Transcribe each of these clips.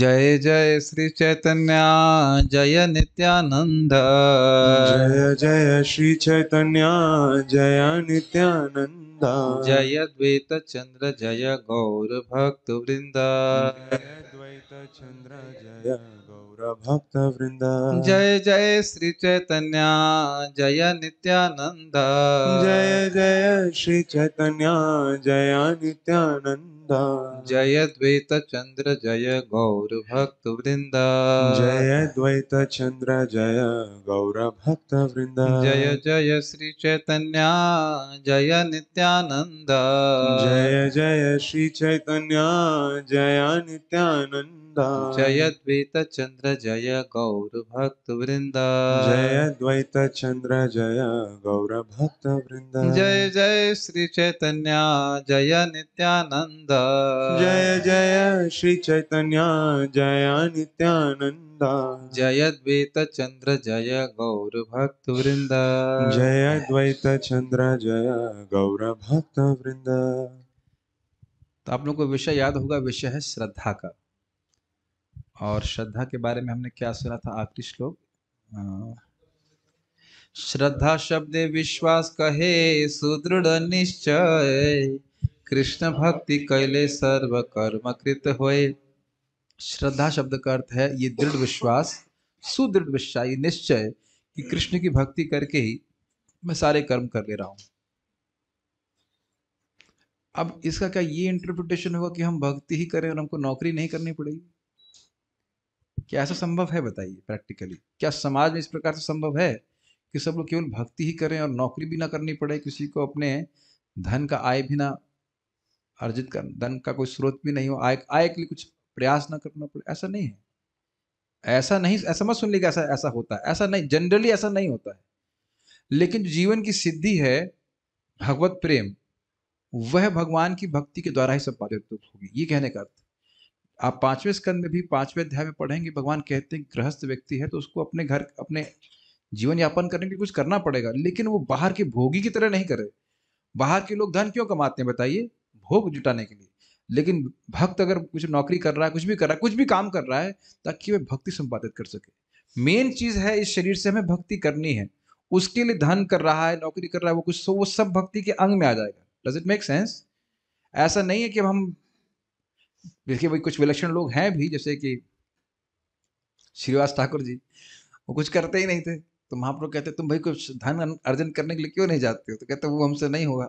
जय जय श्री चैतन्य जय नित्यानंद जय जय श्री चैतन्य जय नित्यानंद जय द्वैत चंद्र जय गौर भक्त वृंद जय द्वैत चंद्र जय गौर भक्त वृंद जय जय श्री चैतन्य जय नित्यानंद जय जय श्री चैतन्य जय नित्यानंद गोविंदा जय द्वैत चंद्र जय गौर भक्त वृंद जय द्वैत चंद्र जय गौर भक्त वृंद जय जय श्री चैतन्य जय नित्यानंद जय जय श्री चैतन्य जय नित्यानंद जय द्वैत चंद्र जय गौर भक्त वृंदा जय द्वैत चंद्र जय गौर भक्त वृंदा जय जय श्री चैतन्य जय नित्यानंद जय जय श्री चैतन्य जय नित्यानंद जय द्वैत चंद्र जय गौर भक्त वृंद जय द्वैत चंद्र जय गौर भक्त वृंद तो आप लोग को विषय याद होगा विषय है श्रद्धा का और श्रद्धा के बारे में हमने क्या सुना था आखिरी श्लोक श्रद्धा शब्द विश्वास कहे सुदृढ़ निश्चय कृष्ण भक्ति कैले सर्व कर्म कृत हो श्रद्धा शब्द का अर्थ है ये दृढ़ विश्वास सुदृढ़ विश्वास ये निश्चय कि कृष्ण की भक्ति करके ही मैं सारे कर्म कर ले रहा हूं अब इसका क्या ये इंटरप्रिटेशन होगा कि हम भक्ति ही करें और हमको नौकरी नहीं करनी पड़ेगी क्या ऐसा संभव है बताइए प्रैक्टिकली क्या समाज में इस प्रकार से संभव है कि सब लोग केवल भक्ति ही करें और नौकरी भी ना करनी पड़े किसी को अपने धन का आय भी ना अर्जित कर धन का कोई स्रोत भी नहीं हो आय आय के लिए कुछ प्रयास ना करना पड़े ऐसा नहीं है ऐसा नहीं ऐसा मत सुन लीजिए ऐसा ऐसा होता है ऐसा नहीं जनरली ऐसा नहीं होता है लेकिन जीवन की सिद्धि है भगवत प्रेम वह भगवान की भक्ति के द्वारा ही सब संपादित होगी ये कहने का अर्थ आप पांचवें स्कंद में भी पांचवें अध्याय में पढ़ेंगे भगवान कहते हैं गृहस्थ व्यक्ति है तो उसको अपने घर अपने जीवन यापन करने के लिए कुछ करना पड़ेगा लेकिन वो बाहर के भोगी की तरह नहीं करे बाहर के लोग धन क्यों कमाते हैं बताइए भोग जुटाने के लिए लेकिन भक्त अगर कुछ नौकरी कर रहा है कुछ भी कर रहा है कुछ भी काम कर रहा है ताकि वह भक्ति संपादित कर सके मेन चीज है इस शरीर से हमें भक्ति करनी है उसके लिए धन कर रहा है नौकरी कर रहा है वो कुछ वो सब भक्ति के अंग में आ जाएगा डज इट मेक सेंस ऐसा नहीं है कि हम देखिए भाई कुछ विलक्षण लोग हैं भी जैसे कि श्रीवास ठाकुर जी वो कुछ करते ही नहीं थे तो महाप्रभु कहते तुम भाई कुछ धन अर्जन करने के लिए क्यों नहीं जाते हो तो कहते वो हमसे नहीं होगा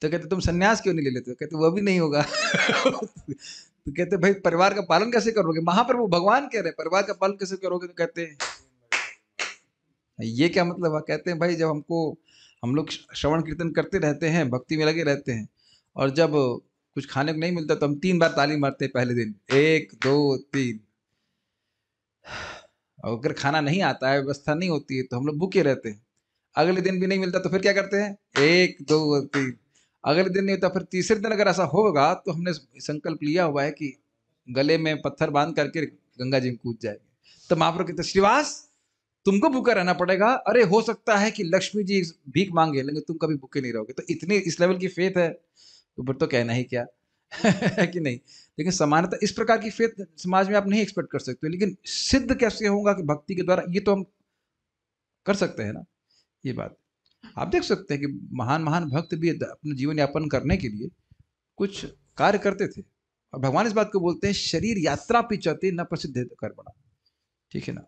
तो कहते तुम सन्यास क्यों नहीं ले लेते हो तो कहते वो भी नहीं होगा तो कहते भाई परिवार का पालन कैसे करोगे महाप्रभु भगवान कह रहे परिवार का पालन कैसे करोगे तो कहते ये क्या मतलब है कहते हैं भाई जब हमको हम लोग श्रवण कीर्तन करते रहते हैं भक्ति में लगे रहते हैं और जब कुछ खाने को नहीं मिलता तो हम तीन बार ताली मारते हैं पहले दिन एक दो तीन अगर खाना नहीं आता है व्यवस्था नहीं होती है तो हम लोग भूखे रहते हैं अगले दिन भी नहीं मिलता तो फिर क्या करते हैं एक दो तीन अगले दिन नहीं होता फिर तीसरे दिन अगर ऐसा होगा तो हमने संकल्प लिया हुआ है कि गले में पत्थर बांध करके गंगा जी में कूद जाएंगे तो महाप्रभु कहते श्रीवास तुमको भूखा रहना पड़ेगा अरे हो सकता है कि लक्ष्मी जी भीख मांगे लेकिन तुम कभी भूखे नहीं रहोगे तो इतनी इस लेवल की फेथ है ऊपर तो कहना ही क्या है कि नहीं लेकिन समानता इस प्रकार की फेथ समाज में आप नहीं एक्सपेक्ट कर सकते लेकिन सिद्ध कैसे होगा कि भक्ति के द्वारा ये तो हम कर सकते हैं ना ये बात आप देख सकते हैं कि महान महान भक्त भी अपना जीवन यापन करने के लिए कुछ कार्य करते थे और भगवान इस बात को बोलते हैं शरीर यात्रा चाहते न प्रसिद्ध तो कर बना ठीक है ना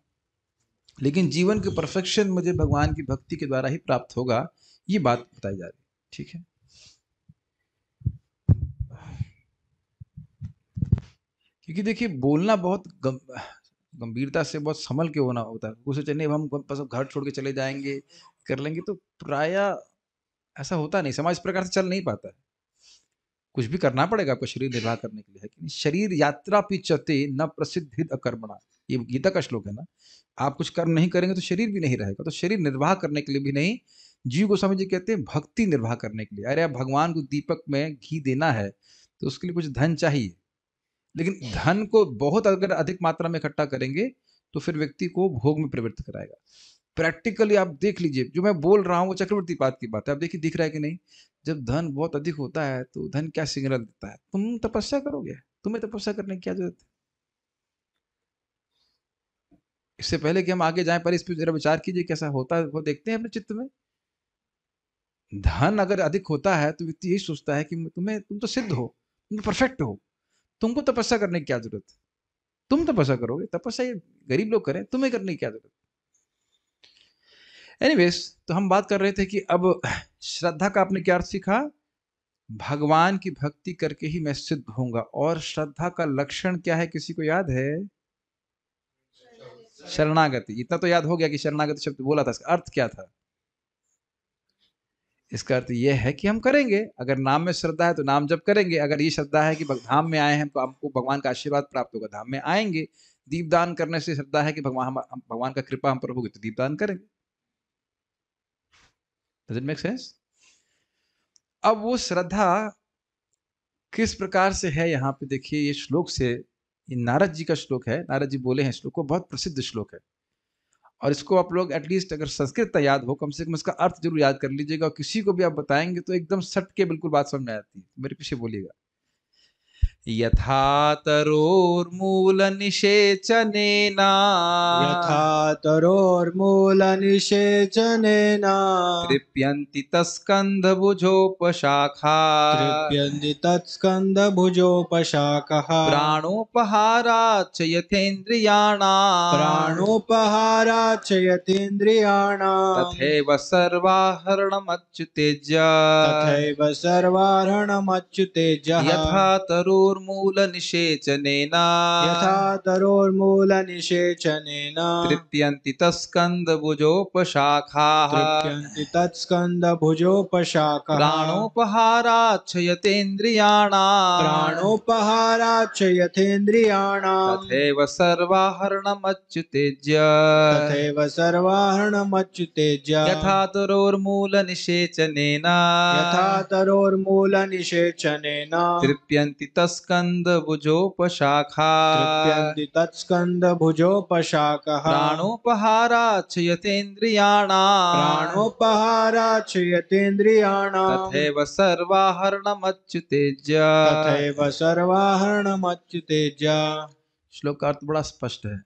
लेकिन जीवन के परफेक्शन मुझे भगवान की भक्ति के द्वारा ही प्राप्त होगा ये बात बताई जा रही ठीक है क्योंकि देखिए बोलना बहुत गम, गंभीरता से बहुत संभल के होना होता है उसे चाहिए हम बस घर छोड़ के चले जाएंगे कर लेंगे तो प्राय ऐसा होता नहीं समाज इस प्रकार से चल नहीं पाता है कुछ भी करना पड़ेगा आपको शरीर निर्वाह करने के लिए है कि शरीर यात्रा चते न प्रसिद्ध अकर्मणा ये गीता का श्लोक है ना आप कुछ कर्म नहीं करेंगे तो शरीर भी नहीं रहेगा तो शरीर निर्वाह करने के लिए भी नहीं जीव को समझिए कहते हैं भक्ति निर्वाह करने के लिए अरे आप भगवान को दीपक में घी देना है तो उसके लिए कुछ धन चाहिए लेकिन धन को बहुत अगर अधिक मात्रा में इकट्ठा करेंगे तो फिर व्यक्ति को भोग में प्रवृत्त कराएगा प्रैक्टिकली आप देख लीजिए जो मैं बोल रहा हूँ वो चक्रवर्ती पात की बात है आप देखिए दिख रहा है कि नहीं जब धन बहुत अधिक होता है तो धन क्या सिग्नल देता है तुम तपस्या करोगे तुम्हें तपस्या करने की क्या जरूरत है इससे पहले कि हम आगे जाएं पर इस पर जरा विचार कीजिए कैसा होता है वो देखते हैं अपने चित्त में धन अगर अधिक होता है तो व्यक्ति यही सोचता है कि तुम्हें तुम तो सिद्ध हो तुम परफेक्ट तो हो तुमको तपस्या करने की क्या जरूरत है तुम तपस्या करोगे तपस्या ये गरीब लोग करें तुम्हें करने की क्या जरूरत एनीवेज तो हम बात कर रहे थे कि अब श्रद्धा का आपने क्या अर्थ सीखा भगवान की भक्ति करके ही मैं सिद्ध होऊंगा और श्रद्धा का लक्षण क्या है किसी को याद है शरणागति इतना तो याद हो गया कि शरणागति शब्द बोला था अर्थ क्या था इसका अर्थ यह है कि हम करेंगे अगर नाम में श्रद्धा है तो नाम जब करेंगे अगर ये श्रद्धा है कि धाम में आए हैं तो हमको भगवान का आशीर्वाद प्राप्त होगा धाम में आएंगे दीपदान करने से श्रद्धा है कि भगवान भगवान का कृपा हम पर होगी तो दीपदान करेंगे मेक सेंस अब वो श्रद्धा किस प्रकार से है यहाँ पे देखिए ये श्लोक से ये नारद जी का श्लोक है नारद जी बोले हैं श्लोक को बहुत प्रसिद्ध श्लोक है और इसको आप लोग एटलीस्ट अगर संस्कृत याद हो कम से कम इसका अर्थ जरूर याद कर लीजिएगा किसी को भी आप बताएंगे तो एकदम सट के बिल्कुल बात समझ में आती है मेरे पीछे बोलिएगा यथा तरोर्मूलनिषेचनेना यथातरोर्मूलनिषेचनेन तृप्यन्ति तत्स्कन्धभुजोपशाखान्ति तत्स्कन्ध भुजोपशाखा प्राणोपहाराच यथेन्द्रियाणा प्राणोपहाराच यथेन्द्रियाणा तथैव सर्वाहरणमच्युतेज तथैव सर्वाहरणमच्युतेज जथातरोः दरोर्मूल दरोर्मूलनिषेचनेन यथा दरोर्मूलनिषेचनेन तृप्यन्ति तत्स्कन्दभुजोपशाखाः तृप्यन्ति तत्स्कन्दभुजोपशाखाः प्राणोपहाराच्छयतेन्द्रियाणाम् प्राणोपहाराच्छयतेन्द्रियाणाम् तथैव सर्वाहरणमच्युतेज्य तथैव सर्वाहरणमच्युतेज्य यथा तरोर्मूलनिषेचनेन यथा तरोर्मूलनिषेचनेन तृप्यन्ति तस् तत्स्कंद भुजोपशाखा तत्स्कंद भुजोपशाखा प्राणोपहारा क्षयतेन्द्रियाणाम प्राणोपहारा क्षयतेन्द्रियाणाम तथैव सर्वाहरणमच्युतेज तथैव सर्वाहरणमच्युतेज श्लोक अर्थ बड़ा स्पष्ट है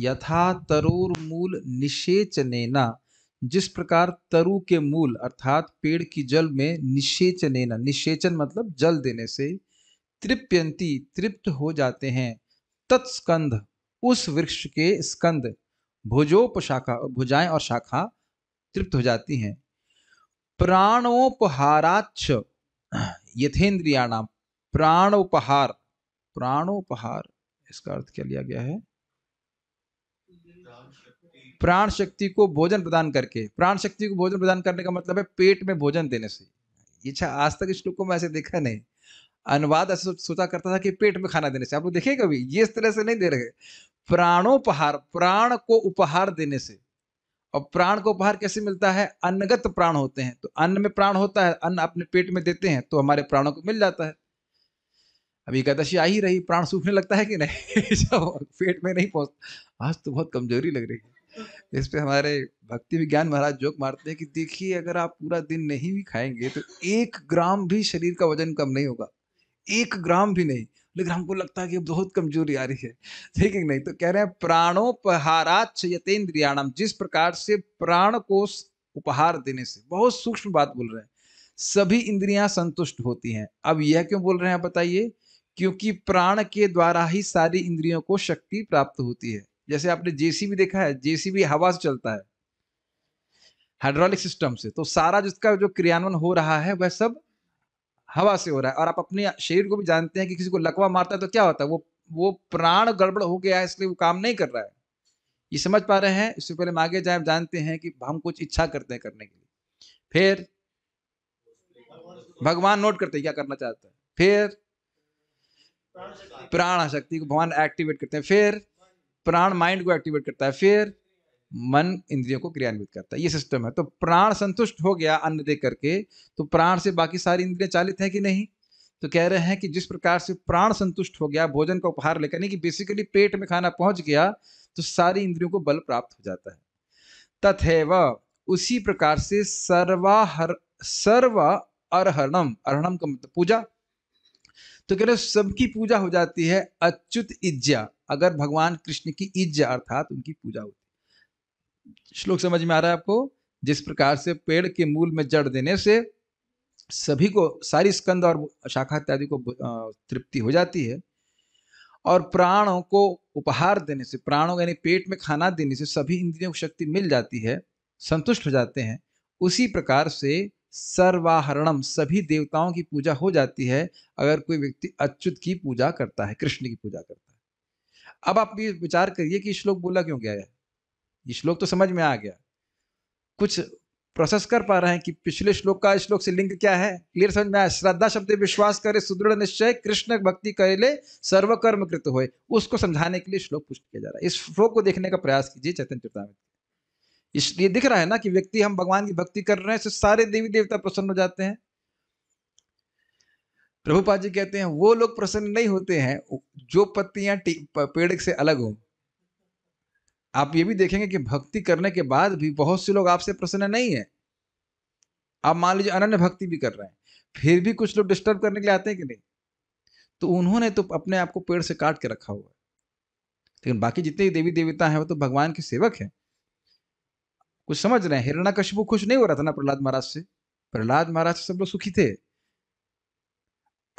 यथा तरूर मूल निषेचनेना जिस प्रकार तरु के मूल अर्थात पेड़ की जल में निषेचनेना निषेचन मतलब जल देने से तृप्यंती तृप्त हो जाते हैं तत्स्कंध उस वृक्ष के स्कंद भुजोपशाखा भुजाएं और शाखा तृप्त हो जाती हैं प्राणोपहाराच नाम प्राणोपहार प्राणोपहार इसका अर्थ क्या लिया गया है प्राण शक्ति को भोजन प्रदान करके प्राण शक्ति को भोजन प्रदान करने का मतलब है पेट में भोजन देने से इच्छा आज तक इस श्लोक को मैं ऐसे देखा नहीं अनुवाद ऐसा सोचा करता था कि पेट में खाना देने से आप लोग देखिए कभी ये इस तरह से नहीं दे रहे प्राणोपहार प्राण को उपहार देने से और प्राण को उपहार कैसे मिलता है अन्नगत प्राण होते हैं तो अन्न में प्राण होता है अन्न अपने पेट में देते हैं तो हमारे प्राणों को मिल जाता है अभी एकादशी आ ही रही प्राण सूखने लगता है कि नहीं पेट में नहीं पहुंचता आज तो बहुत कमजोरी लग रही है इस पे हमारे भक्ति विज्ञान महाराज जोक मारते हैं कि देखिए अगर आप पूरा दिन नहीं भी खाएंगे तो एक ग्राम भी शरीर का वजन कम नहीं होगा एक ग्राम भी नहीं लेकिन हमको लगता है कि बहुत कमजोरी आ रही है ठीक है नहीं तो कह रहे हैं प्राणोपहाराच जिस प्रकार से प्राण को उपहार देने से बहुत सूक्ष्म बात बोल रहे हैं सभी इंद्रियां संतुष्ट होती हैं अब यह क्यों बोल रहे हैं बताइए क्योंकि प्राण के द्वारा ही सारी इंद्रियों को शक्ति प्राप्त होती है जैसे आपने जेसीबी देखा है जेसीबी हवा से चलता है हाइड्रोलिक सिस्टम से तो सारा जिसका जो क्रियान्वयन हो रहा है वह सब हवा से हो रहा है और आप अपने शरीर को भी जानते हैं कि किसी को लकवा मारता है तो क्या होता है वो वो प्राण गड़बड़ हो गया है इसलिए वो काम नहीं कर रहा है ये समझ पा रहे हैं इससे पहले हम आगे जाए जानते हैं कि हम कुछ इच्छा करते हैं करने के लिए फिर भगवान नोट करते हैं क्या करना चाहता है फिर प्राण शक्ति को भगवान एक्टिवेट करते हैं फिर प्राण माइंड को एक्टिवेट करता है फिर मन इंद्रियों को क्रियान्वित करता है ये सिस्टम है तो प्राण संतुष्ट हो गया अन्न दे करके तो प्राण से बाकी सारी इंद्रियां चालित हैं कि नहीं तो कह रहे हैं कि जिस प्रकार से प्राण संतुष्ट हो गया भोजन का उपहार लेकर नहीं कि बेसिकली पेट में खाना पहुंच गया तो सारी इंद्रियों को बल प्राप्त हो जाता है तथेव उसी प्रकार से सर्वाहर सर्व अरहणम अरहणम का मतलब पूजा तो कह रहे सबकी पूजा हो जाती है अच्युत इज्जा अगर भगवान कृष्ण की इज्जा अर्थात उनकी पूजा होती श्लोक समझ में आ रहा है आपको जिस प्रकार से पेड़ के मूल में जड़ देने से सभी को सारी स्कंद और शाखा इत्यादि को तृप्ति हो जाती है और प्राणों को उपहार देने से प्राणों यानी पेट में खाना देने से सभी इंद्रियों को शक्ति मिल जाती है संतुष्ट हो जाते हैं उसी प्रकार से सर्वाहरणम सभी देवताओं की पूजा हो जाती है अगर कोई व्यक्ति अच्युत की पूजा करता है कृष्ण की पूजा करता है अब आप ये विचार करिए कि श्लोक बोला क्यों गया है ये श्लोक तो समझ में आ गया कुछ प्रोसेस कर पा रहे हैं कि पिछले श्लोक का श्लोक से लिंक क्या है क्लियर समझ में आया श्रद्धा शब्द विश्वास करे सुदृढ़ निश्चय कृष्ण भक्ति करेले सर्वकर्म कृत हो उसको समझाने के लिए श्लोक पुष्ट किया जा रहा है इस श्लोक को देखने का प्रयास कीजिए चैतन चेतावनी इसलिए दिख रहा है ना कि व्यक्ति हम भगवान की भक्ति कर रहे हैं तो सारे देवी देवता प्रसन्न हो जाते हैं प्रभुपा जी कहते हैं वो लोग प्रसन्न नहीं होते हैं जो पत्तियां पेड़ से अलग हों आप ये भी देखेंगे कि भक्ति करने के बाद भी बहुत से लोग आपसे प्रसन्न नहीं है आप मान लीजिए अनन्य भक्ति भी कर रहे हैं फिर भी कुछ लोग डिस्टर्ब करने के लिए आते हैं कि नहीं तो उन्होंने तो अपने आप को पेड़ से काट के रखा हुआ है लेकिन बाकी जितने देवी देवता हैं वो तो भगवान के सेवक हैं कुछ समझ रहे हैं हिरणा कश्यप खुश नहीं हो रहा था ना प्रहलाद महाराज से प्रहलाद महाराज सब लोग सुखी थे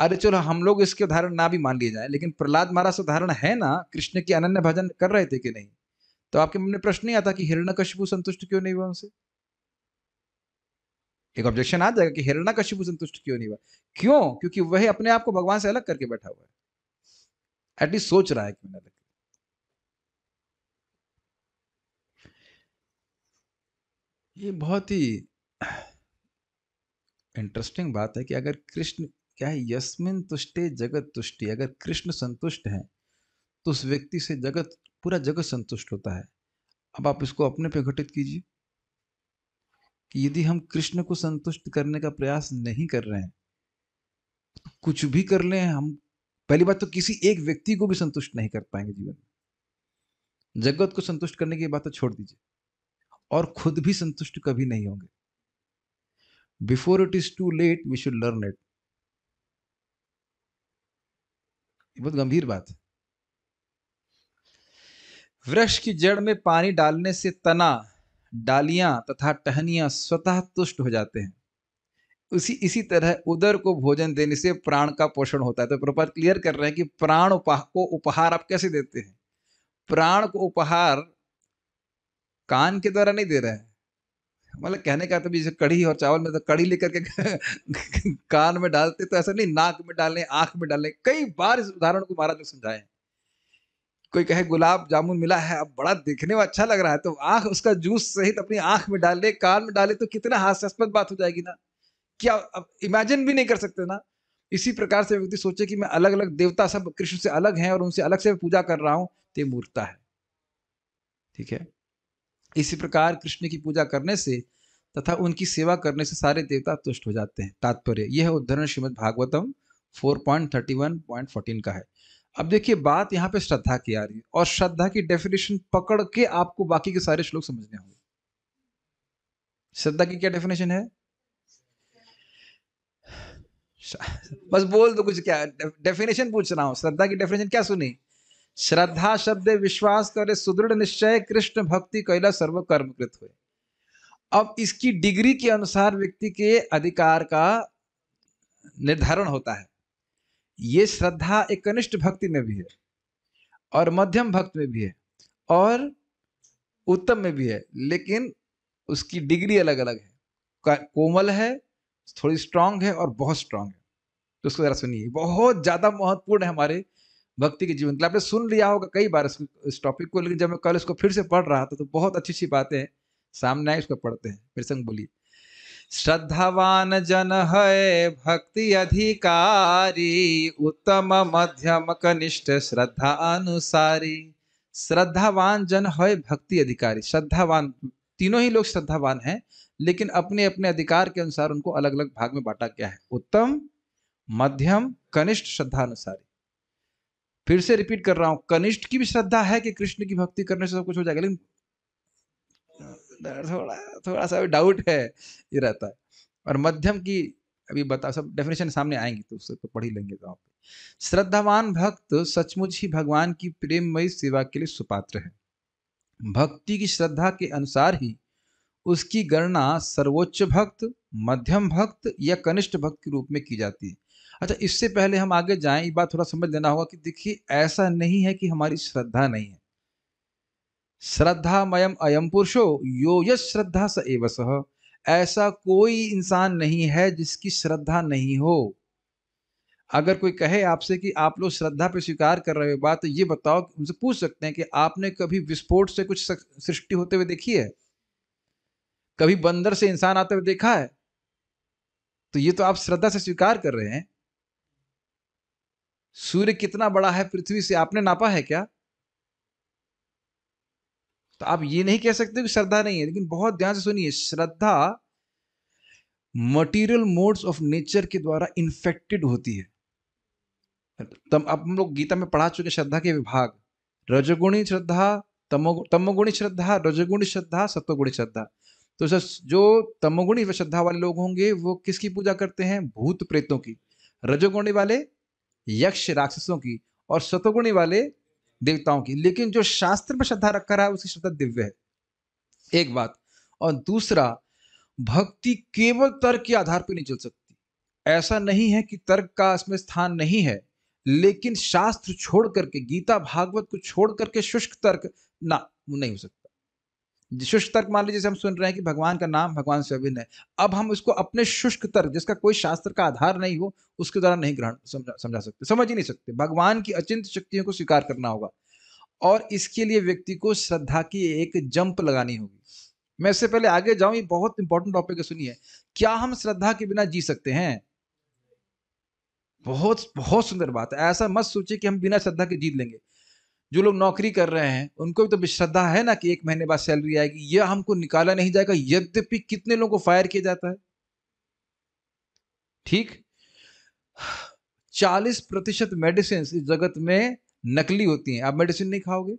अरे चलो हम लोग इसके उदाहरण ना भी मान लिए जाए लेकिन प्रहलाद महाराज उदाहरण है ना कृष्ण की अनन्य भजन कर रहे थे कि नहीं तो आपके मन में प्रश्न नहीं आता कि हिरण्यकशिपु संतुष्ट क्यों नहीं हुआ उनसे एक ऑब्जेक्शन आ जाएगा कि हिरण्यकशिपु संतुष्ट क्यों नहीं हुआ क्यों क्योंकि वह अपने आप को भगवान से अलग करके बैठा हुआ है एटलीस्ट सोच रहा है कि मैंने अलग ये बहुत ही इंटरेस्टिंग बात है कि अगर कृष्ण क्या है यस्मिन तुष्टे जगत तुष्टि अगर कृष्ण संतुष्ट है तो उस व्यक्ति से जगत पूरा जगत संतुष्ट होता है अब आप इसको अपने पे घटित कीजिए कि यदि हम कृष्ण को संतुष्ट करने का प्रयास नहीं कर रहे हैं तो कुछ भी कर लें हम पहली बात तो किसी एक व्यक्ति को भी संतुष्ट नहीं कर पाएंगे जीवन में जगत को संतुष्ट करने की बात तो छोड़ दीजिए और खुद भी संतुष्ट कभी नहीं होंगे before it is too late we should learn it बहुत गंभीर बात है वृक्ष की जड़ में पानी डालने से तना डालियां तथा टहनियां स्वतः तुष्ट हो जाते हैं उसी इसी तरह उदर को भोजन देने से प्राण का पोषण होता है तो प्रपात क्लियर कर रहे हैं कि प्राण उपा को उपहार आप कैसे देते हैं प्राण को उपहार कान के द्वारा नहीं दे रहा है मतलब कहने का तो भी जैसे कढ़ी और चावल में तो कढ़ी लेकर के कान में डालते तो ऐसा नहीं नाक में डालें आंख में डालें कई बार इस उदाहरण को महाराज ने समझाए कोई कहे गुलाब जामुन मिला है अब बड़ा देखने में अच्छा लग रहा है तो आंख उसका जूस सहित अपनी आंख में डाले कान में डाले तो कितना हास्यास्पद बात हो जाएगी ना क्या अब इमेजिन भी नहीं कर सकते ना इसी प्रकार से व्यक्ति सोचे कि मैं अलग अलग देवता सब कृष्ण से अलग हैं और उनसे अलग से पूजा कर रहा हूं तो मूर्खता है ठीक है इसी प्रकार कृष्ण की पूजा करने से तथा उनकी सेवा करने से सारे देवता तुष्ट हो जाते हैं तात्पर्य यह उदाहरण श्रीमद भागवतम 4.31.14 का है अब देखिए बात यहाँ पे श्रद्धा की आ रही है और श्रद्धा की डेफिनेशन पकड़ के आपको बाकी के सारे श्लोक समझने होंगे श्रद्धा की क्या डेफिनेशन है बस बोल दो तो कुछ क्या डेफिनेशन पूछ रहा हूं श्रद्धा की डेफिनेशन क्या सुनी श्रद्धा शब्द विश्वास करे सुदृढ़ निश्चय कृष्ण भक्ति कैला सर्व कर्मकृत हुए अब इसकी डिग्री के अनुसार व्यक्ति के अधिकार का निर्धारण होता है ये श्रद्धा एक कनिष्ठ भक्ति में भी है और मध्यम भक्त में भी है और उत्तम में भी है लेकिन उसकी डिग्री अलग अलग है कोमल है थोड़ी स्ट्रांग है और बहुत स्ट्रांग है तो उसको जरा सुनिए बहुत ज़्यादा महत्वपूर्ण है हमारे भक्ति के जीवन के लिए आपने सुन लिया होगा कई बार इस, इस टॉपिक को लेकिन जब मैं कल इसको फिर से पढ़ रहा था तो बहुत अच्छी अच्छी बातें सामने आई उसको पढ़ते हैं फिर संग बोलिए श्रद्धावान जन है भक्ति अधिकारी उत्तम मध्यम कनिष्ठ श्रद्धा अनुसारी श्रद्धावान जन है भक्ति अधिकारी श्रद्धावान तीनों ही लोग श्रद्धावान हैं लेकिन अपने अपने अधिकार के अनुसार उनको अलग अलग भाग में बांटा गया है उत्तम मध्यम कनिष्ठ श्रद्धा अनुसारी फिर से रिपीट कर रहा हूं कनिष्ठ की भी श्रद्धा है कि कृष्ण की भक्ति करने से सब कुछ हो जाएगा लेकिन थोड़ा थोड़ा सा डाउट है ये रहता है और मध्यम की अभी बता सब डेफिनेशन सामने आएंगी तो उससे तो पढ़ ही लेंगे तो श्रद्धावान भक्त सचमुच ही भगवान की प्रेममयी सेवा के लिए सुपात्र है भक्ति की श्रद्धा के अनुसार ही उसकी गणना सर्वोच्च भक्त मध्यम भक्त या कनिष्ठ भक्त के रूप में की जाती है अच्छा इससे पहले हम आगे जाएं ये बात थोड़ा समझ लेना होगा कि देखिए ऐसा नहीं है कि हमारी श्रद्धा नहीं है श्रद्धामयम अयम पुरुषो यो यश श्रद्धा स एव सह ऐसा कोई इंसान नहीं है जिसकी श्रद्धा नहीं हो अगर कोई कहे आपसे कि आप लोग श्रद्धा पे स्वीकार कर रहे हो बात तो ये बताओ उनसे पूछ सकते हैं कि आपने कभी विस्फोट से कुछ सृष्टि होते हुए देखी है कभी बंदर से इंसान आते हुए देखा है तो ये तो आप श्रद्धा से स्वीकार कर रहे हैं सूर्य कितना बड़ा है पृथ्वी से आपने नापा है क्या तो आप ये नहीं कह सकते कि श्रद्धा नहीं है लेकिन बहुत ध्यान से सुनिए श्रद्धा मटेरियल मोड्स ऑफ नेचर के द्वारा इन्फेक्टेड होती है तम अब हम लोग गीता में पढ़ा चुके श्रद्धा के विभाग रजगुणी श्रद्धा तमोगुणी श्रद्धा रजगुणी श्रद्धा सत्वगुणी श्रद्धा तो सर जो तमोगुणी श्रद्धा वाले लोग होंगे वो किसकी पूजा करते हैं भूत प्रेतों की रजोगुणी वाले यक्ष राक्षसों की और सतोगुणी वाले देवताओं की लेकिन जो शास्त्र पर श्रद्धा रखा रहा है उसकी श्रद्धा दिव्य है एक बात और दूसरा भक्ति केवल तर्क के आधार पर नहीं चल सकती ऐसा नहीं है कि तर्क का इसमें स्थान नहीं है लेकिन शास्त्र छोड़ करके गीता भागवत को छोड़ करके शुष्क तर्क ना नहीं हो सकता शुष्क तर्क मान लीजिए हम सुन रहे हैं कि भगवान का नाम भगवान से अभिन्न है अब हम उसको अपने शुष्क तर्क जिसका कोई शास्त्र का आधार नहीं हो उसके द्वारा नहीं ग्रहण समझा समझा सकते समझ ही नहीं सकते भगवान की अचिंत शक्तियों को स्वीकार करना होगा और इसके लिए व्यक्ति को श्रद्धा की एक जंप लगानी होगी मैं इससे पहले आगे जाऊं ये बहुत इंपॉर्टेंट टॉपिक है सुनिए क्या हम श्रद्धा के बिना जी सकते हैं बहुत बहुत सुंदर बात है ऐसा मत सोचिए कि हम बिना श्रद्धा के जीत लेंगे जो लोग नौकरी कर रहे हैं उनको भी तो श्रद्धा है ना कि एक महीने बाद सैलरी आएगी यह हमको निकाला नहीं जाएगा यद्यपि कितने लोगों को फायर किया जाता है ठीक 40 प्रतिशत मेडिसिन इस जगत में नकली होती हैं आप मेडिसिन नहीं खाओगे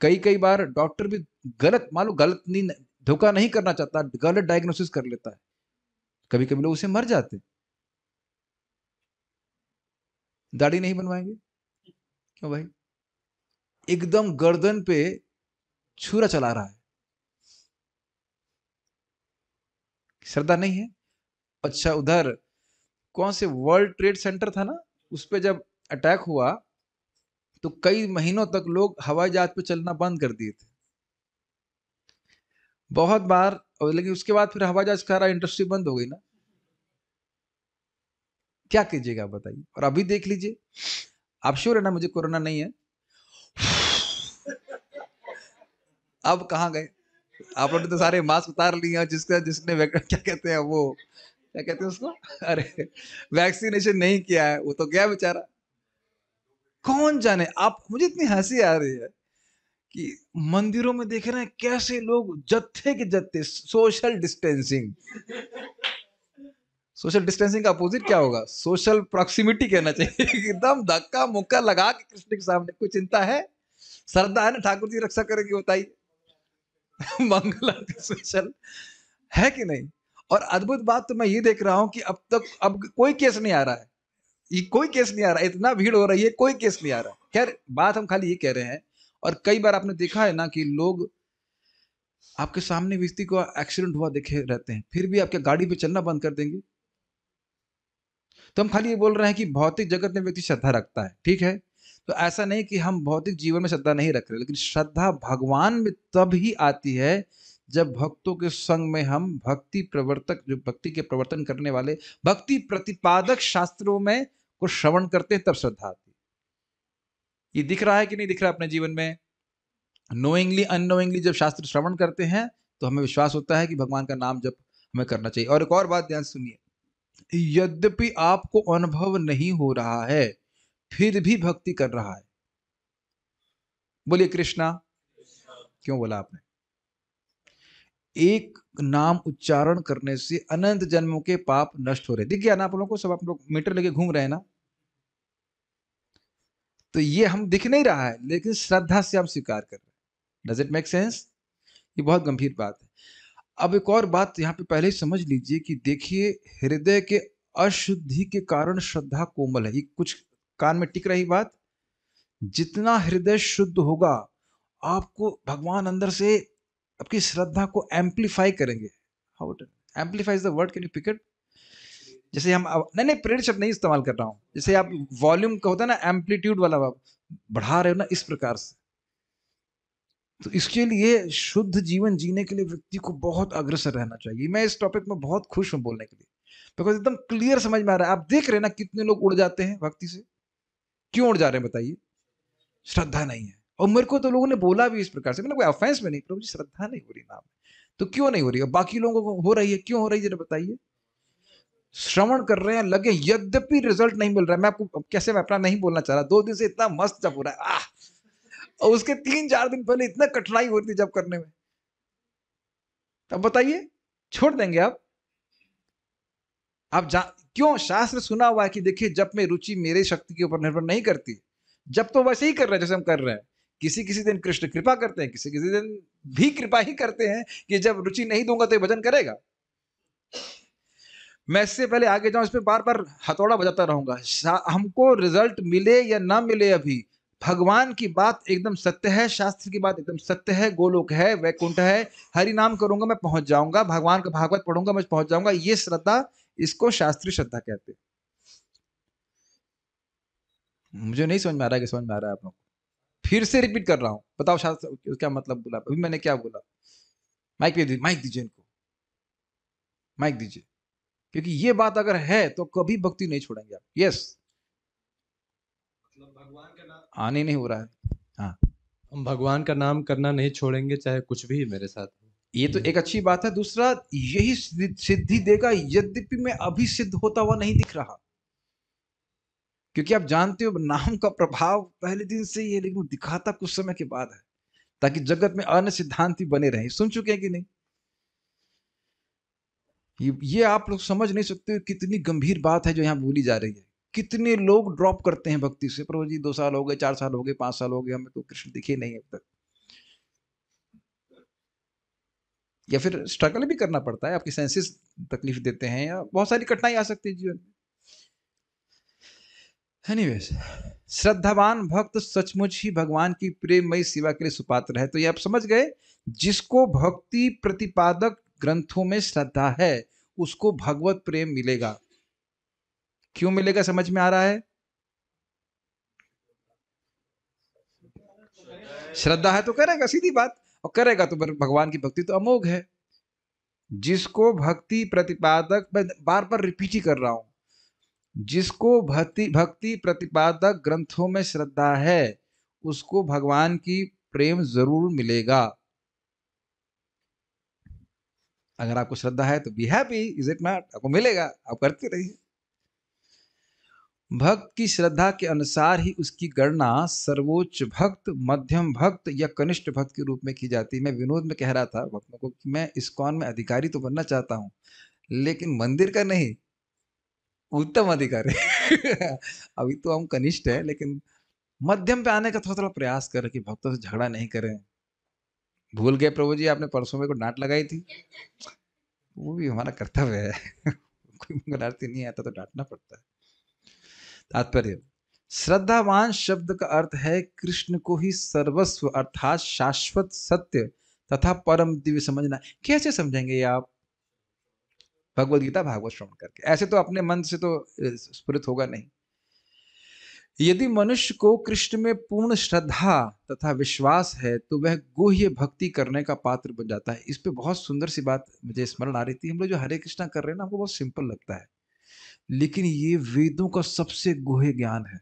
कई कई बार डॉक्टर भी गलत मालूम गलत नहीं धोखा नहीं करना चाहता गलत डायग्नोसिस कर लेता है कभी कभी लोग उसे मर जाते दाढ़ी नहीं बनवाएंगे क्यों भाई एकदम गर्दन पे छुरा चला रहा है श्रद्धा नहीं है अच्छा उधर कौन से वर्ल्ड ट्रेड सेंटर था ना उस पर जब अटैक हुआ तो कई महीनों तक लोग हवाई जहाज पे चलना बंद कर दिए थे बहुत बार लेकिन उसके बाद फिर हवाई जहाज का इंडस्ट्री बंद हो गई ना क्या कीजिएगा बताइए और अभी देख लीजिए आप श्योर है ना मुझे कोरोना नहीं है अब कहा गए आप लोगों ने तो सारे मास्क उतार लिए जिसका जिसने क्या कहते हैं वो क्या कहते हैं उसको अरे वैक्सीनेशन नहीं किया है वो तो गया बेचारा कौन जाने आप मुझे इतनी हंसी आ रही है कि मंदिरों में देख रहे हैं कैसे लोग जत्थे के जत्थे सोशल डिस्टेंसिंग सोशल डिस्टेंसिंग का अपोजिट क्या होगा सोशल प्रॉक्सिमिटी कहना चाहिए एकदम धक्का मुक्का लगा के कृष्ण के सामने कोई चिंता है श्रद्धा है ना ठाकुर जी रक्षा करेगी बताइए मंगला सोशल है कि नहीं और अद्भुत बात तो मैं ये देख रहा हूं कि अब तक अब कोई केस नहीं आ रहा है ये कोई केस नहीं आ रहा है इतना भीड़ हो रही है कोई केस नहीं आ रहा खैर बात हम खाली ये कह रहे हैं और कई बार आपने देखा है ना कि लोग आपके सामने व्यक्ति को एक्सीडेंट हुआ देखे रहते हैं फिर भी आपके गाड़ी पे चलना बंद कर देंगे तो हम खाली ये बोल रहे हैं कि भौतिक जगत में व्यक्ति श्रद्धा रखता है ठीक है तो ऐसा नहीं कि हम भौतिक जीवन में श्रद्धा नहीं रख रहे लेकिन श्रद्धा भगवान में तब ही आती है जब भक्तों के संग में हम भक्ति प्रवर्तक जो भक्ति के प्रवर्तन करने वाले भक्ति प्रतिपादक शास्त्रों में को श्रवण करते हैं तब श्रद्धा आती है ये दिख रहा है कि नहीं दिख रहा अपने जीवन में नोइंगली अनोइंगली जब शास्त्र श्रवण करते हैं तो हमें विश्वास होता है कि भगवान का नाम जब हमें करना चाहिए और एक और बात ध्यान सुनिए यद्यपि आपको अनुभव नहीं हो रहा है फिर भी भक्ति कर रहा है बोलिए कृष्णा क्यों बोला आपने एक नाम उच्चारण करने से अनंत जन्मों के पाप नष्ट हो रहे दिख गया ना आप लोगों को सब आप लोग मीटर लेके घूम रहे हैं ना तो ये हम दिख नहीं रहा है लेकिन श्रद्धा से हम स्वीकार कर रहे हैं डज इट मेक सेंस ये बहुत गंभीर बात है अब एक और बात यहाँ पे पहले ही समझ लीजिए कि देखिए हृदय के अशुद्धि के कारण श्रद्धा कोमल है ये कुछ कान में टिक रही बात जितना हृदय शुद्ध होगा आपको भगवान अंदर से आपकी श्रद्धा को एम्पलीफाई करेंगे how amplify is the word can you pick it जैसे हम नहीं नहीं प्रेरित शब्द नहीं इस्तेमाल कर रहा हूँ जैसे आप वॉल्यूम का होता है ना एम्पलीट्यूड वाला बढ़ा रहे हो ना इस प्रकार से तो इसके लिए शुद्ध जीवन जीने के लिए व्यक्ति को बहुत अग्रसर रहना चाहिए मैं इस टॉपिक में बहुत खुश हूँ बोलने के लिए बिकॉज एकदम क्लियर समझ में आ रहा है आप देख रहे ना कितने लोग उड़ जाते हैं भक्ति से क्यों उड़ जा रहे हैं बताइए श्रद्धा नहीं है और मेरे को तो लोगों ने बोला भी इस प्रकार से मैंने मतलब कोई अफेंस में नहीं प्रभु जी श्रद्धा नहीं हो रही नाम तो क्यों नहीं हो रही है बाकी लोगों को हो रही है क्यों हो रही है जरा बताइए श्रवण कर रहे हैं लगे यद्यपि रिजल्ट नहीं मिल रहा है मैं आपको कैसे मैं अपना नहीं बोलना चाह रहा दो दिन से इतना मस्त जब हो रहा है आह और उसके तीन चार दिन पहले इतना कठिनाई होती जब करने में तब बताइए छोड़ देंगे आप आप जा क्यों शास्त्र सुना हुआ है कि देखिए जब में रुचि मेरे शक्ति के ऊपर निर्भर नहीं करती जब तो वैसे ही कर रहे हैं जैसे हम कर रहे हैं किसी किसी दिन कृष्ण कृपा करते हैं किसी किसी दिन भी कृपा ही करते हैं कि जब रुचि नहीं दूंगा तो ये भजन करेगा मैं इससे पहले आगे जाऊं इसमें बार बार हथौड़ा बजाता रहूंगा हमको रिजल्ट मिले या ना मिले अभी भगवान की बात एकदम सत्य है शास्त्र की बात एकदम सत्य है गोलोक है वैकुंठ है हरि नाम करूंगा मैं पहुंच जाऊंगा भगवान का भागवत पढ़ूंगा मैं पहुंच जाऊंगा ये श्रद्धा इसको शास्त्रीय श्रद्धा कहते मुझे नहीं समझ में आ रहा है कि समझ में आ रहा है आप लोग फिर से रिपीट कर रहा हूं बताओ शास्त्र क्या मतलब बोला अभी मैंने क्या बोला माइक पे माइक दीजिए इनको माइक दीजिए क्योंकि ये बात अगर है तो कभी भक्ति नहीं छोड़ेंगे आप यस मतलब भगवान आने नहीं हो रहा है हाँ हम भगवान का नाम करना नहीं छोड़ेंगे चाहे कुछ भी मेरे साथ ये तो एक अच्छी बात है दूसरा यही सिद्धि देगा यद्यपि मैं अभी सिद्ध होता हुआ नहीं दिख रहा क्योंकि आप जानते हो नाम का प्रभाव पहले दिन से ही है लेकिन दिखाता कुछ समय के बाद है ताकि जगत में अन्य सिद्धांत ही बने रहे सुन चुके हैं कि नहीं ये आप लोग समझ नहीं सकते कितनी गंभीर बात है जो यहाँ बोली जा रही है कितने लोग ड्रॉप करते हैं भक्ति से प्रभु जी दो साल हो गए चार साल हो गए पांच साल हो गए हमें तो कृष्ण दिखे नहीं अब तक या फिर स्ट्रगल भी करना पड़ता है आपकी सेंसेस तकलीफ देते हैं या बहुत सारी कठिनाई आ सकती है जीवन में एनीवेज श्रद्धावान भक्त सचमुच ही भगवान की प्रेमयी सेवा के लिए सुपात्र है तो ये आप समझ गए जिसको भक्ति प्रतिपादक ग्रंथों में श्रद्धा है उसको भगवत प्रेम मिलेगा क्यों मिलेगा समझ में आ रहा है श्रद्धा है तो करेगा सीधी बात और करेगा तो भगवान की भक्ति तो अमोघ है जिसको भक्ति प्रतिपादक मैं बार बार रिपीट ही कर रहा हूं जिसको भक्ति भक्ति प्रतिपादक ग्रंथों में श्रद्धा है उसको भगवान की प्रेम जरूर मिलेगा अगर आपको श्रद्धा है तो be happy is it not आपको मिलेगा आप करते रहिए भक्त की श्रद्धा के अनुसार ही उसकी गणना सर्वोच्च भक्त मध्यम भक्त या कनिष्ठ भक्त के रूप में की जाती है मैं विनोद में कह रहा था भक्तों को कि मैं इस्कॉन में अधिकारी तो बनना चाहता हूँ लेकिन मंदिर का नहीं उत्तम अधिकारी अभी तो हम कनिष्ठ है लेकिन मध्यम पे आने का थोड़ा थोड़ा प्रयास करें कि भक्तों से झगड़ा नहीं करें भूल गए प्रभु जी आपने परसों में को डांट लगाई थी वो भी हमारा कर्तव्य है कोई आरती नहीं आता तो डांटना पड़ता है तात्पर्य श्रद्धावान शब्द का अर्थ है कृष्ण को ही सर्वस्व अर्थात शाश्वत सत्य तथा परम दिव्य समझना कैसे समझेंगे ये आप भगवत गीता भागवत श्रवण करके ऐसे तो अपने मन से तो स्फुरित होगा नहीं यदि मनुष्य को कृष्ण में पूर्ण श्रद्धा तथा विश्वास है तो वह गुह्य भक्ति करने का पात्र बन जाता है इस पर बहुत सुंदर सी बात मुझे स्मरण आ रही थी हम लोग जो हरे कृष्णा कर रहे हैं ना हमको बहुत सिंपल लगता है लेकिन ये वेदों का सबसे गोहे ज्ञान है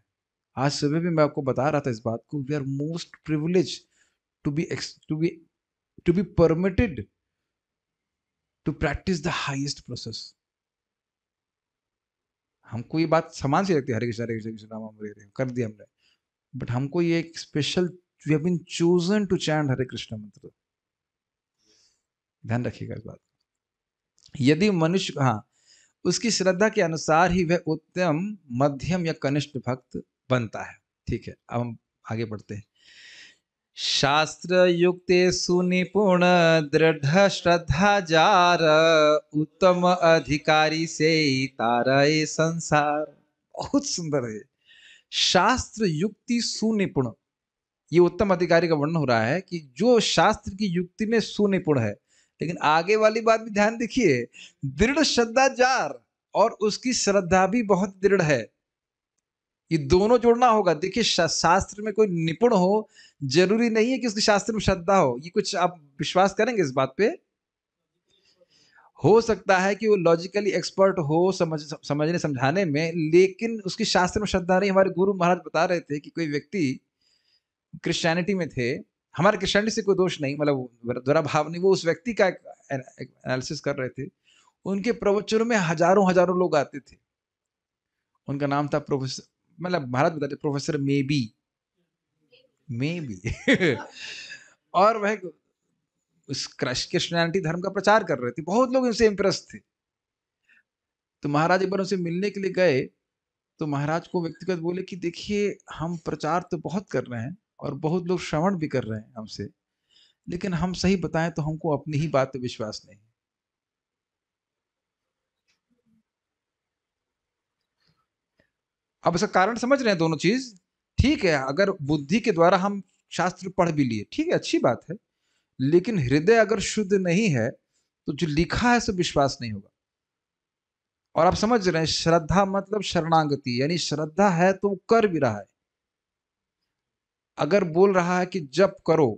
आज सुबह भी मैं आपको बता रहा था इस बात को we are most privilege to be to be to be permitted to practice the highest process हमको ये बात समान सी लगती है हरे कृष्ण हरे कृष्ण कृष्ण राम हरे हरे कर दिया हमने बट हमको ये एक special we have been chosen to chant Hare Krishna मंत्र ध्यान रखिएगा इस बात यदि मनुष्य हाँ उसकी श्रद्धा के अनुसार ही वह उत्तम मध्यम या कनिष्ठ भक्त बनता है ठीक है अब हम आगे बढ़ते हैं शास्त्र युक्त सुनिपुण दृढ़ श्रद्धा जार उत्तम अधिकारी से तारा संसार बहुत सुंदर है शास्त्र युक्ति सुनिपुण ये उत्तम अधिकारी का वर्णन हो रहा है कि जो शास्त्र की युक्ति में सुनिपुण है लेकिन आगे वाली बात भी ध्यान देखिए दृढ़ श्रद्धा जार और उसकी श्रद्धा भी बहुत दृढ़ है ये दोनों जोड़ना होगा देखिए शास्त्र में कोई निपुण हो जरूरी नहीं है कि उसकी शास्त्र में श्रद्धा हो ये कुछ आप विश्वास करेंगे इस बात पे हो सकता है कि वो लॉजिकली एक्सपर्ट हो समझ समझने समझाने में लेकिन उसकी शास्त्र में श्रद्धा नहीं हमारे गुरु महाराज बता रहे थे कि कोई व्यक्ति क्रिश्चियनिटी में थे हमारे कृष्ण से कोई दोष नहीं मतलब द्वारा भाव नहीं वो उस व्यक्ति का एनालिसिस कर रहे थे उनके प्रवचनों में हजारों हजारों लोग आते थे उनका नाम था मतलब प्रोफेसर मतलब भारत बताते professor may be may be और वह उस क्रिश्चियनिटी धर्म का प्रचार कर रहे थे बहुत लोग उनसे इम्प्रेस थे तो महाराज एक बार उनसे मिलने के लिए गए तो महाराज को व्यक्तिगत बोले कि देखिए हम प्रचार तो बहुत कर रहे हैं और बहुत लोग श्रवण भी कर रहे हैं हमसे लेकिन हम सही बताएं तो हमको अपनी ही बात पे विश्वास नहीं अब इसका कारण समझ रहे हैं दोनों चीज ठीक है अगर बुद्धि के द्वारा हम शास्त्र पढ़ भी लिए ठीक है अच्छी बात है लेकिन हृदय अगर शुद्ध नहीं है तो जो लिखा है सो विश्वास नहीं होगा और आप समझ रहे हैं श्रद्धा मतलब शरणागति यानी श्रद्धा है तो वो कर भी रहा है अगर बोल रहा है कि जप करो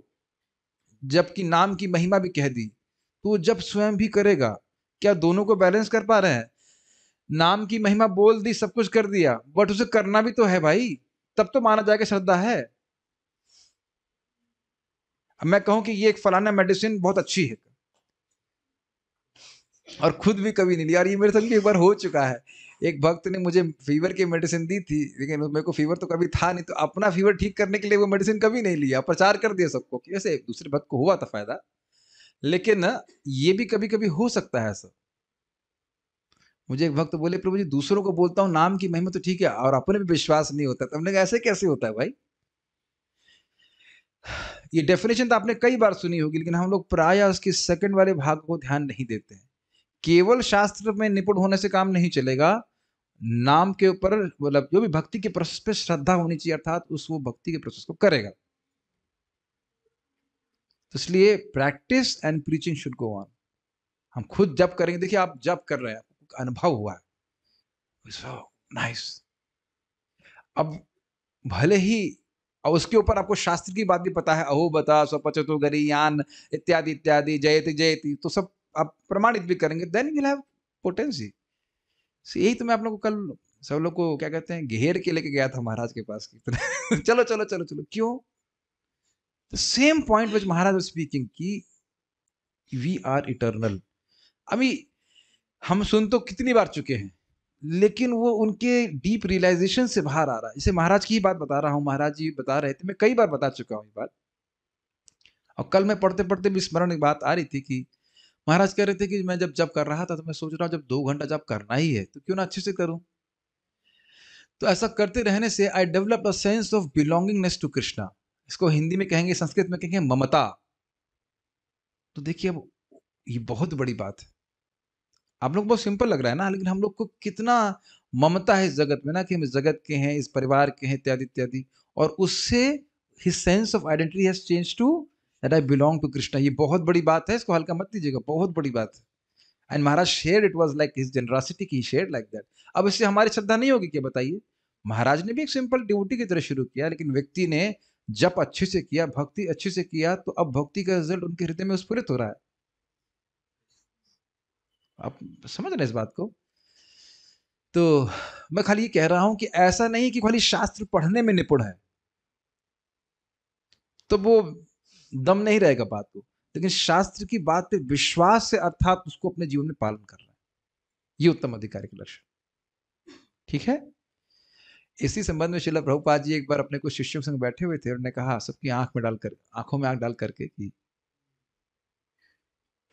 जबकि नाम की महिमा भी कह दी तो वो जब स्वयं भी करेगा क्या दोनों को बैलेंस कर पा रहे हैं नाम की महिमा बोल दी सब कुछ कर दिया बट उसे करना भी तो है भाई तब तो माना जाएगा श्रद्धा है मैं कहूं कि ये एक फलाना मेडिसिन बहुत अच्छी है और खुद भी कभी नहीं लिया और ये मेरे साथ एक बार हो चुका है एक भक्त ने मुझे फीवर की मेडिसिन दी थी लेकिन मेरे को फीवर तो कभी था नहीं तो अपना फीवर ठीक करने के लिए वो मेडिसिन कभी नहीं लिया प्रचार कर दिया सबको कैसे दूसरे भक्त को हुआ था फायदा लेकिन ये भी कभी कभी हो सकता है सर मुझे एक भक्त बोले प्रभु जी दूसरों को बोलता हूँ नाम की महिमा तो ठीक है और अपने भी विश्वास नहीं होता तुमने तो कहा ऐसे कैसे होता है भाई ये डेफिनेशन तो आपने कई बार सुनी होगी लेकिन हम लोग प्राय उसके सेकंड वाले भाग को ध्यान नहीं देते हैं केवल शास्त्र में निपुण होने से काम नहीं चलेगा नाम के ऊपर मतलब जो भी भक्ति के प्रोसेस पे श्रद्धा होनी चाहिए अर्थात उस वो भक्ति के प्रोसेस को करेगा तो इसलिए practice and preaching should go on हम खुद जब करेंगे देखिए आप जब कर रहे हैं अनुभव हुआ है नाइस अब भले ही और उसके ऊपर आपको शास्त्र की बात भी पता है अहो बता स्वपचतो यान इत्यादि इत्यादि जयति जयति तो सब आप प्रमाणित भी करेंगे देन विल हैव पोटेंसी यही तो मैं आप लोग को कल सब लोग को क्या कहते हैं घेर के लेके गया था महाराज के पास की चलो चलो चलो चलो क्यों the same point which Maharaj speaking की वी आर इटर्नल अभी हम सुन तो कितनी बार चुके हैं लेकिन वो उनके डीप रियलाइजेशन से बाहर आ रहा है इसे महाराज की ही बात बता रहा हूं महाराज जी बता रहे थे मैं कई बार बता चुका हूं ये बात और कल मैं पढ़ते पढ़ते भी स्मरण एक बात आ रही थी कि महाराज कह रहे थे कि मैं जब जब कर रहा था तो मैं सोच रहा हूँ जब दो घंटा जब करना ही है तो क्यों ना अच्छे से करूं तो ऐसा करते रहने से I develop a sense of belongingness to Krishna इसको हिंदी में कहेंगे संस्कृत में कहेंगे ममता तो देखिए अब ये बहुत बड़ी बात है आप लोग बहुत सिंपल लग रहा है ना लेकिन हम लोग को कितना ममता है इस जगत में ना कि हम इस जगत के हैं इस परिवार के हैं इत्यादि इत्यादि और उससे his sense of identity has change to that I belong to Krishna ये बहुत बड़ी बात है इसको हल्का मत लीजिएगा बहुत बड़ी बात है and Maharaj share it was like his generosity की शेयर लाइक दैट अब इससे हमारी श्रद्धा नहीं होगी क्या बताइए महाराज ने भी एक सिंपल ड्यूटी की तरह शुरू किया लेकिन व्यक्ति ने जब अच्छे से किया भक्ति अच्छे से किया तो अब भक्ति का रिजल्ट उनके हृदय में स्फुरित हो रहा है आप समझ रहे इस बात को तो मैं खाली ये कह रहा हूं कि ऐसा नहीं कि खाली शास्त्र पढ़ने में निपुण है तो वो दम नहीं रहेगा बात को लेकिन शास्त्र की बात पे विश्वास से अर्थात उसको अपने जीवन में पालन कर रहा है ये उत्तम अधिकारी का लक्ष्य ठीक है इसी संबंध में शिला प्रभुपाद जी एक बार अपने कुछ शिष्यों के संग बैठे हुए थे उन्होंने कहा सबकी आंख में डालकर आंखों में आंख डाल करके कि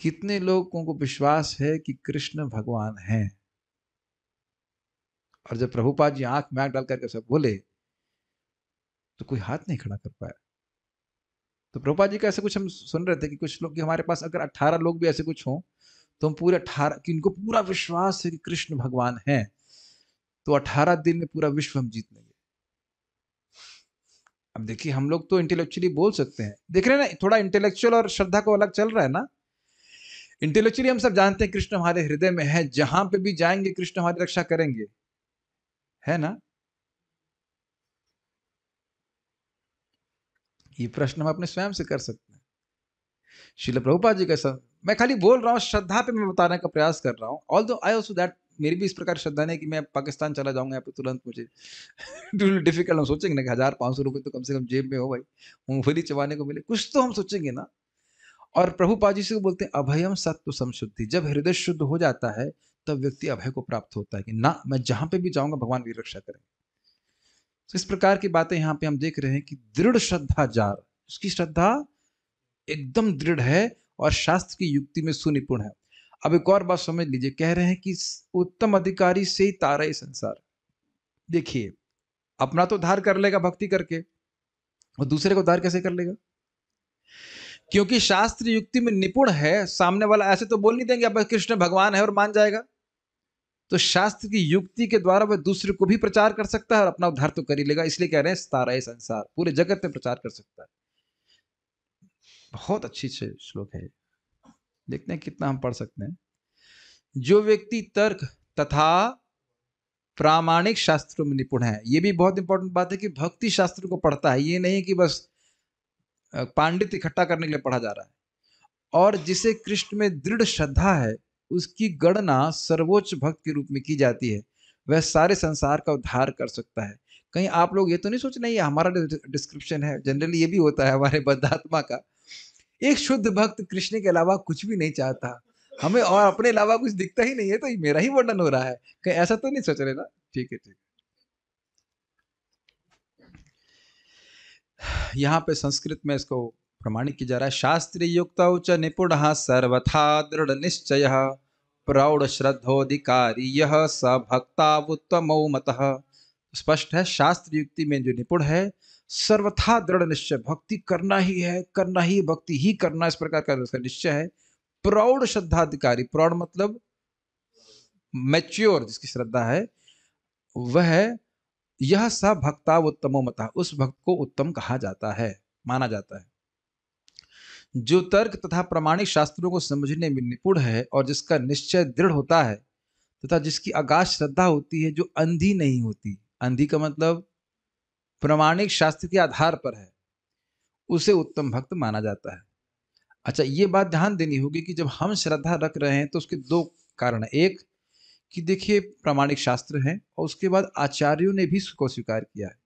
कितने लोगों को विश्वास है कि कृष्ण भगवान है और जब प्रभुपाद जी आंख में आंख डाल करके सब बोले तो कोई हाथ नहीं खड़ा कर पाया तो प्रभुपा जी का ऐसे कुछ हम सुन रहे थे कि कुछ लोग कि हमारे पास अगर अट्ठारह लोग भी ऐसे कुछ हों तो हम पूरे अठारह कि इनको पूरा विश्वास है कि कृष्ण भगवान है तो अठारह दिन में पूरा विश्व हम जीत लेंगे अब देखिए हम लोग तो इंटेलेक्चुअली बोल सकते हैं देख रहे हैं ना थोड़ा इंटेलेक्चुअल और श्रद्धा को अलग चल रहा है ना इंटेलेक्चुअली हम सब जानते हैं कृष्ण हमारे हृदय में है जहां पे भी जाएंगे कृष्ण हमारी रक्षा करेंगे है ना ये प्रश्न हम अपने स्वयं से कर सकते हैं शिल प्रभुपा जी का मैं खाली बोल रहा हूँ श्रद्धा पे मैं बताने का प्रयास कर रहा हूँ ऑल दो आई ऑल्सो दैट मेरी भी इस प्रकार श्रद्धा नहीं कि मैं पाकिस्तान चला जाऊंगा यहाँ पे तुरंत मुझे डिफिकल्ट हम सोचेंगे ना कि हज़ार पाँच सौ रुपये तो कम से कम जेब में हो भाई मूंगफली चबाने को मिले कुछ तो हम सोचेंगे ना और प्रभुपा जी से बोलते हैं अभयम सत्व समशुद्धि जब हृदय शुद्ध हो जाता है तब व्यक्ति अभय को प्राप्त होता है कि ना मैं जहाँ पे भी जाऊँगा भगवान की रक्षा करेंगे तो इस प्रकार की बातें यहाँ पे हम देख रहे हैं कि दृढ़ श्रद्धा जार उसकी श्रद्धा एकदम दृढ़ है और शास्त्र की युक्ति में सुनिपुण है अब एक और बात समझ लीजिए कह रहे हैं कि उत्तम अधिकारी से ही तारा संसार देखिए अपना तो धार कर लेगा भक्ति करके और दूसरे को उद्धार कैसे कर लेगा क्योंकि शास्त्र युक्ति में निपुण है सामने वाला ऐसे तो बोल नहीं देंगे अब कृष्ण भगवान है और मान जाएगा तो शास्त्र की युक्ति के द्वारा वह दूसरे को भी प्रचार कर सकता है और अपना उद्धार तो कर ही लेगा इसलिए कह रहे हैं सारा संसार पूरे जगत में प्रचार कर सकता है बहुत अच्छी से श्लोक है देखते हैं कितना हम पढ़ सकते हैं जो व्यक्ति तर्क तथा प्रामाणिक शास्त्रों में निपुण है ये भी बहुत इंपॉर्टेंट बात है कि भक्ति शास्त्र को पढ़ता है ये नहीं कि बस पांडित इकट्ठा करने के लिए पढ़ा जा रहा है और जिसे कृष्ण में दृढ़ श्रद्धा है उसकी गणना सर्वोच्च भक्त के रूप में की जाती है वह सारे संसार का उद्धार कर सकता है कहीं आप लोग ये तो नहीं सोच रहे ये हमारा डिस्क्रिप्शन है जनरली ये भी होता है हमारे बद्धात्मा का एक शुद्ध भक्त कृष्ण के अलावा कुछ भी नहीं चाहता हमें और अपने अलावा कुछ दिखता ही नहीं है तो मेरा ही वर्णन हो रहा है कहीं ऐसा तो नहीं सोच रहे ना ठीक है ठीक यहाँ पे संस्कृत में इसको प्रमाणित किया जा रहा है शास्त्रीय युक्त उच्च निपुण सर्वथा दृढ़ निश्चय प्रौढ़ श्रद्धोधिकारी यह सभक्ता उत्तम मत स्पष्ट है शास्त्र युक्ति में जो निपुण है सर्वथा दृढ़ निश्चय भक्ति करना ही है करना ही भक्ति ही करना इस प्रकार का उसका निश्चय है प्रौढ़ श्रद्धाधिकारी प्रौढ़ मतलब मैच्योर जिसकी श्रद्धा है वह यह सभक्ता भक्ता उत्तमो मत उस भक्त को उत्तम कहा जाता है माना जाता है जो तर्क तथा प्रमाणिक शास्त्रों को समझने में निपुण है और जिसका निश्चय दृढ़ होता है तथा जिसकी आकाश श्रद्धा होती है जो अंधी नहीं होती अंधी का मतलब प्रमाणिक शास्त्र के आधार पर है उसे उत्तम भक्त माना जाता है अच्छा ये बात ध्यान देनी होगी कि जब हम श्रद्धा रख रहे हैं तो उसके दो कारण एक कि देखिए प्रमाणिक शास्त्र है और उसके बाद आचार्यों ने भी इसको स्वीकार किया है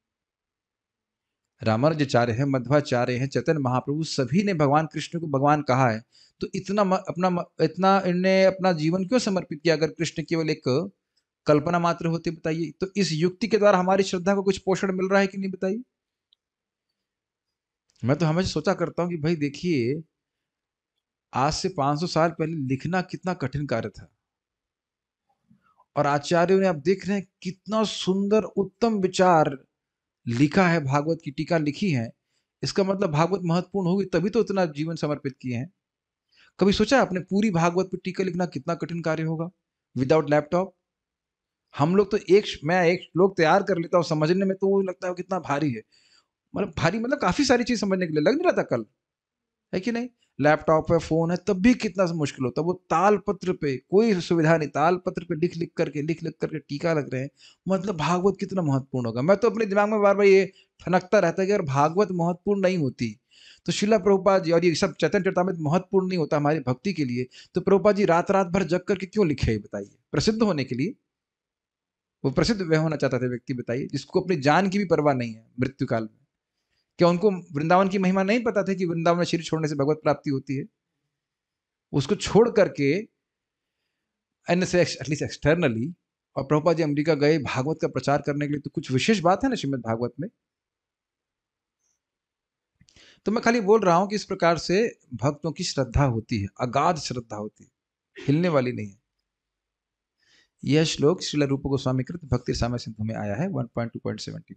रामानुजाचार्य हैं मध्वाचार्य हैं चैतन महाप्रभु सभी ने भगवान कृष्ण को भगवान कहा है तो इतना म, अपना म, इतना इनने अपना जीवन क्यों समर्पित किया अगर कृष्ण केवल एक कल्पना मात्र होती बताइए तो इस युक्ति के द्वारा हमारी श्रद्धा को कुछ पोषण मिल रहा है कि नहीं बताइए मैं तो हमेशा सोचा करता हूं कि भाई देखिए आज से 500 साल पहले लिखना कितना कठिन कार्य था और आचार्यों ने आप देख रहे हैं कितना सुंदर उत्तम विचार लिखा है भागवत की टीका लिखी है इसका मतलब भागवत महत्वपूर्ण होगी तभी तो इतना जीवन समर्पित किए हैं कभी सोचा आपने पूरी भागवत पर टीका लिखना कितना कठिन कार्य होगा विदाउट लैपटॉप हम लोग तो एक मैं एक श्लोक तैयार कर लेता हूँ समझने में तो वो लगता है कितना भारी है मतलब भारी मतलब काफी सारी चीज समझने के लिए लग नहीं रहा था कल है कि नहीं लैपटॉप है फ़ोन है तब भी कितना मुश्किल होता है वो तालपत्र पे कोई सुविधा नहीं तालपत्र पे लिख लिख करके लिख लिख करके टीका लग रहे हैं मतलब भागवत कितना महत्वपूर्ण होगा मैं तो अपने दिमाग में बार बार ये ठनकता रहता है कि अगर भागवत महत्वपूर्ण नहीं होती तो शिला प्रभुपा जी और ये सब चैतन में महत्वपूर्ण नहीं होता हमारी भक्ति के लिए तो प्रभुपा जी रात रात भर जग करके क्यों लिखे बताइए प्रसिद्ध होने के लिए वो प्रसिद्ध वह होना चाहता था व्यक्ति बताइए जिसको अपनी जान की भी परवाह नहीं है मृत्यु काल में क्या उनको वृंदावन की महिमा नहीं पता था कि वृंदावन शरीर छोड़ने से भगवत प्राप्ति होती है उसको छोड़ करके एटलीस्ट एक्सटर्नली और प्रभुपा जी अमरीका गए भागवत का प्रचार करने के लिए तो कुछ विशेष बात है ना श्रीमद भागवत में तो मैं खाली बोल रहा हूं कि इस प्रकार से भक्तों की श्रद्धा होती है अगाध श्रद्धा होती है हिलने वाली नहीं है यह श्लोक श्रीला रूप गोस्वामी कृत भक्ति सामय सिंधु में आया है 1.2.17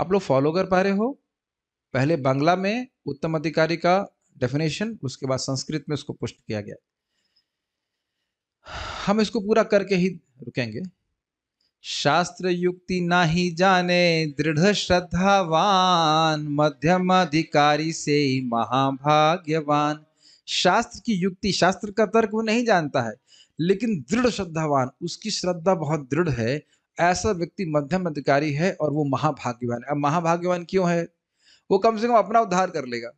आप लोग फॉलो कर पा रहे हो पहले बांग्ला में उत्तम अधिकारी का डेफिनेशन उसके बाद संस्कृत में उसको पुष्ट किया गया हम इसको पूरा करके ही रुकेंगे शास्त्र युक्ति ना ही जाने दृढ़ श्रद्धावान मध्यम अधिकारी से महाभाग्यवान शास्त्र की युक्ति शास्त्र का तर्क वो नहीं जानता है लेकिन दृढ़ श्रद्धावान उसकी श्रद्धा बहुत दृढ़ है ऐसा व्यक्ति मध्यम अधिकारी है और वो महाभाग्यवान है अब महाभाग्यवान क्यों है वो कम से कम अपना उद्धार कर लेगा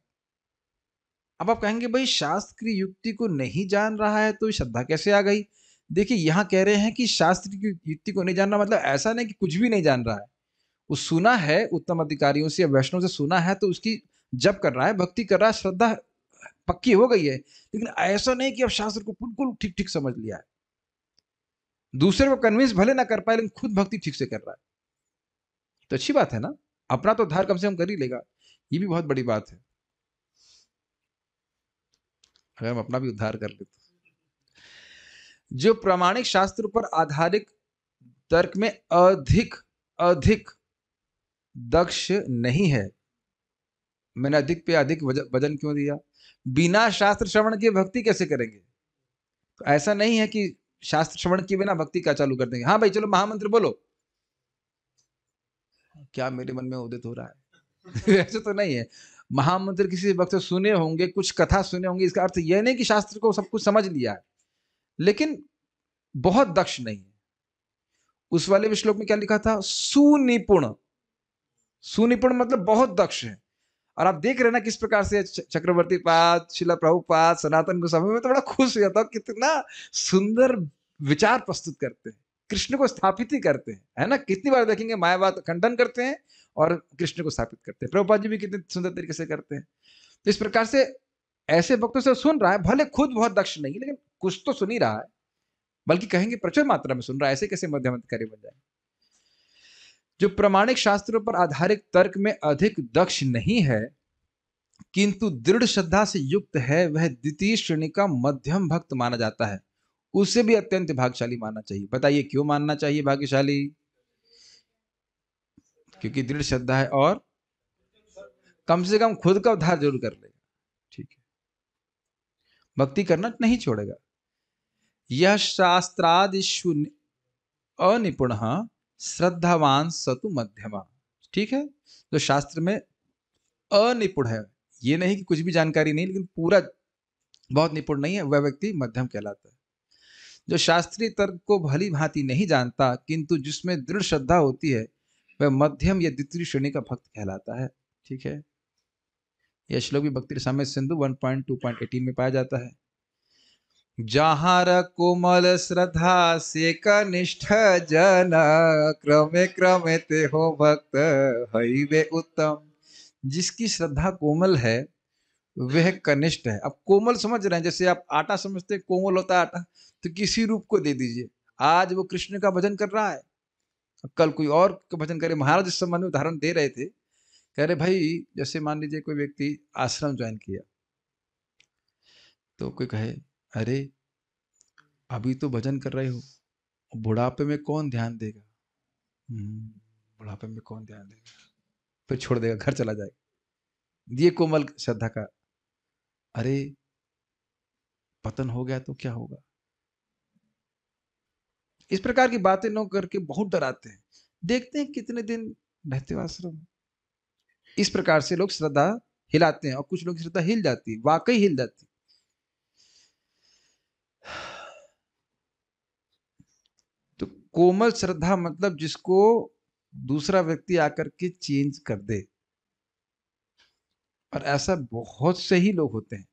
अब आप कहेंगे भाई शास्त्र की युक्ति को नहीं जान रहा है तो श्रद्धा कैसे आ गई देखिए यहाँ कह रहे हैं कि शास्त्र की युक्ति को नहीं जानना मतलब ऐसा नहीं कि कुछ भी नहीं जान रहा है वो सुना है उत्तम अधिकारियों से या वैष्णव से सुना है तो उसकी जब कर रहा है भक्ति कर रहा है श्रद्धा पक्की हो गई है लेकिन ऐसा नहीं कि अब शास्त्र को बिल्कुल ठीक ठीक समझ लिया है दूसरे को कन्विंस भले ना कर पाए लेकिन खुद भक्ति ठीक से कर रहा है तो अच्छी बात है ना अपना तो उद्धार कम से कम कर ही लेगा ये भी बहुत बड़ी बात है अगर हम अपना भी उद्धार कर लेते जो प्रामाणिक शास्त्र पर आधारित तर्क में अधिक अधिक दक्ष नहीं है मैंने अधिक पे अधिक वजन क्यों दिया बिना शास्त्र श्रवण के भक्ति कैसे करेंगे तो ऐसा नहीं है कि शास्त्र श्रवण के बिना भक्ति क्या चालू कर देंगे हाँ भाई चलो महामंत्र बोलो क्या मेरे मन में उदित हो रहा है ऐसे तो नहीं है महामंत्र किसी वक्त सुने होंगे कुछ कथा सुने होंगे इसका अर्थ यह नहीं कि शास्त्र को सब कुछ समझ लिया है लेकिन बहुत दक्ष नहीं है उस वाले भी श्लोक में क्या लिखा था सुनिपुण सुनिपुण मतलब बहुत दक्ष है और आप देख रहे ना किस प्रकार से चक्रवर्ती पाद शिला प्रभुपाद सनातन समय में तो बड़ा खुश हो तो जाता कितना सुंदर विचार प्रस्तुत करते हैं कृष्ण को स्थापित ही करते हैं है ना कितनी बार देखेंगे मायावाद खंडन करते हैं और कृष्ण को स्थापित करते हैं प्रभुपाद जी भी कितने सुंदर तरीके से करते हैं तो इस प्रकार से ऐसे भक्तों से सुन रहा है भले खुद बहुत दक्ष नहीं लेकिन कुछ तो सुन ही रहा है बल्कि कहेंगे प्रचुर मात्रा में सुन रहा है ऐसे कैसे मध्यम अधिकारी बन जाए जो प्रमाणिक शास्त्रों पर आधारित तर्क में अधिक दक्ष नहीं है किंतु दृढ़ श्रद्धा से युक्त है वह द्वितीय श्रेणी का मध्यम भक्त माना जाता है उसे भी अत्यंत भाग्यशाली मानना चाहिए बताइए क्यों मानना चाहिए भाग्यशाली क्योंकि दृढ़ श्रद्धा है और कम से कम खुद का उद्धार जरूर कर लेगा ठीक है भक्ति करना नहीं छोड़ेगा यह शास्त्रादिशु अनिपुण हाँ, श्रद्धावान सतु मध्यमा ठीक है जो शास्त्र में अनिपुण है ये नहीं कि कुछ भी जानकारी नहीं लेकिन पूरा बहुत निपुण नहीं है वह व्यक्ति मध्यम कहलाता है जो शास्त्रीय तर्क को भली भांति नहीं जानता किंतु जिसमें दृढ़ श्रद्धा होती है वह मध्यम या द्वितीय श्रेणी का भक्त कहलाता है ठीक है यह श्लोक भी भक्ति समय सिंधु 1.2.18 में पाया जाता है जहार कोमल श्रद्धा से कनिष्ठ जन क्रमे क्रमे ते हो भक्त हई वे उत्तम जिसकी श्रद्धा कोमल है वह कनिष्ठ है अब कोमल समझ रहे हैं जैसे आप आटा समझते हैं कोमल होता है आटा तो किसी रूप को दे दीजिए आज वो कृष्ण का भजन कर रहा है कल कोई और भजन करे महाराज इस संबंध में उदाहरण दे रहे थे कह रहे भाई जैसे मान लीजिए कोई व्यक्ति आश्रम ज्वाइन किया तो कोई कहे अरे अभी तो भजन कर रहे हो बुढ़ापे में कौन ध्यान देगा हम्म, बुढ़ापे में कौन ध्यान देगा फिर छोड़ देगा घर चला जाएगा ये कोमल श्रद्धा का अरे पतन हो गया तो क्या होगा इस प्रकार की बातें लोग करके बहुत डराते हैं देखते हैं कितने दिन रहते हो आश्रम इस प्रकार से लोग श्रद्धा हिलाते हैं और कुछ लोग श्रद्धा हिल जाती है वाकई हिल जाती तो कोमल श्रद्धा मतलब जिसको दूसरा व्यक्ति आकर के चेंज कर दे और ऐसा बहुत से ही लोग होते हैं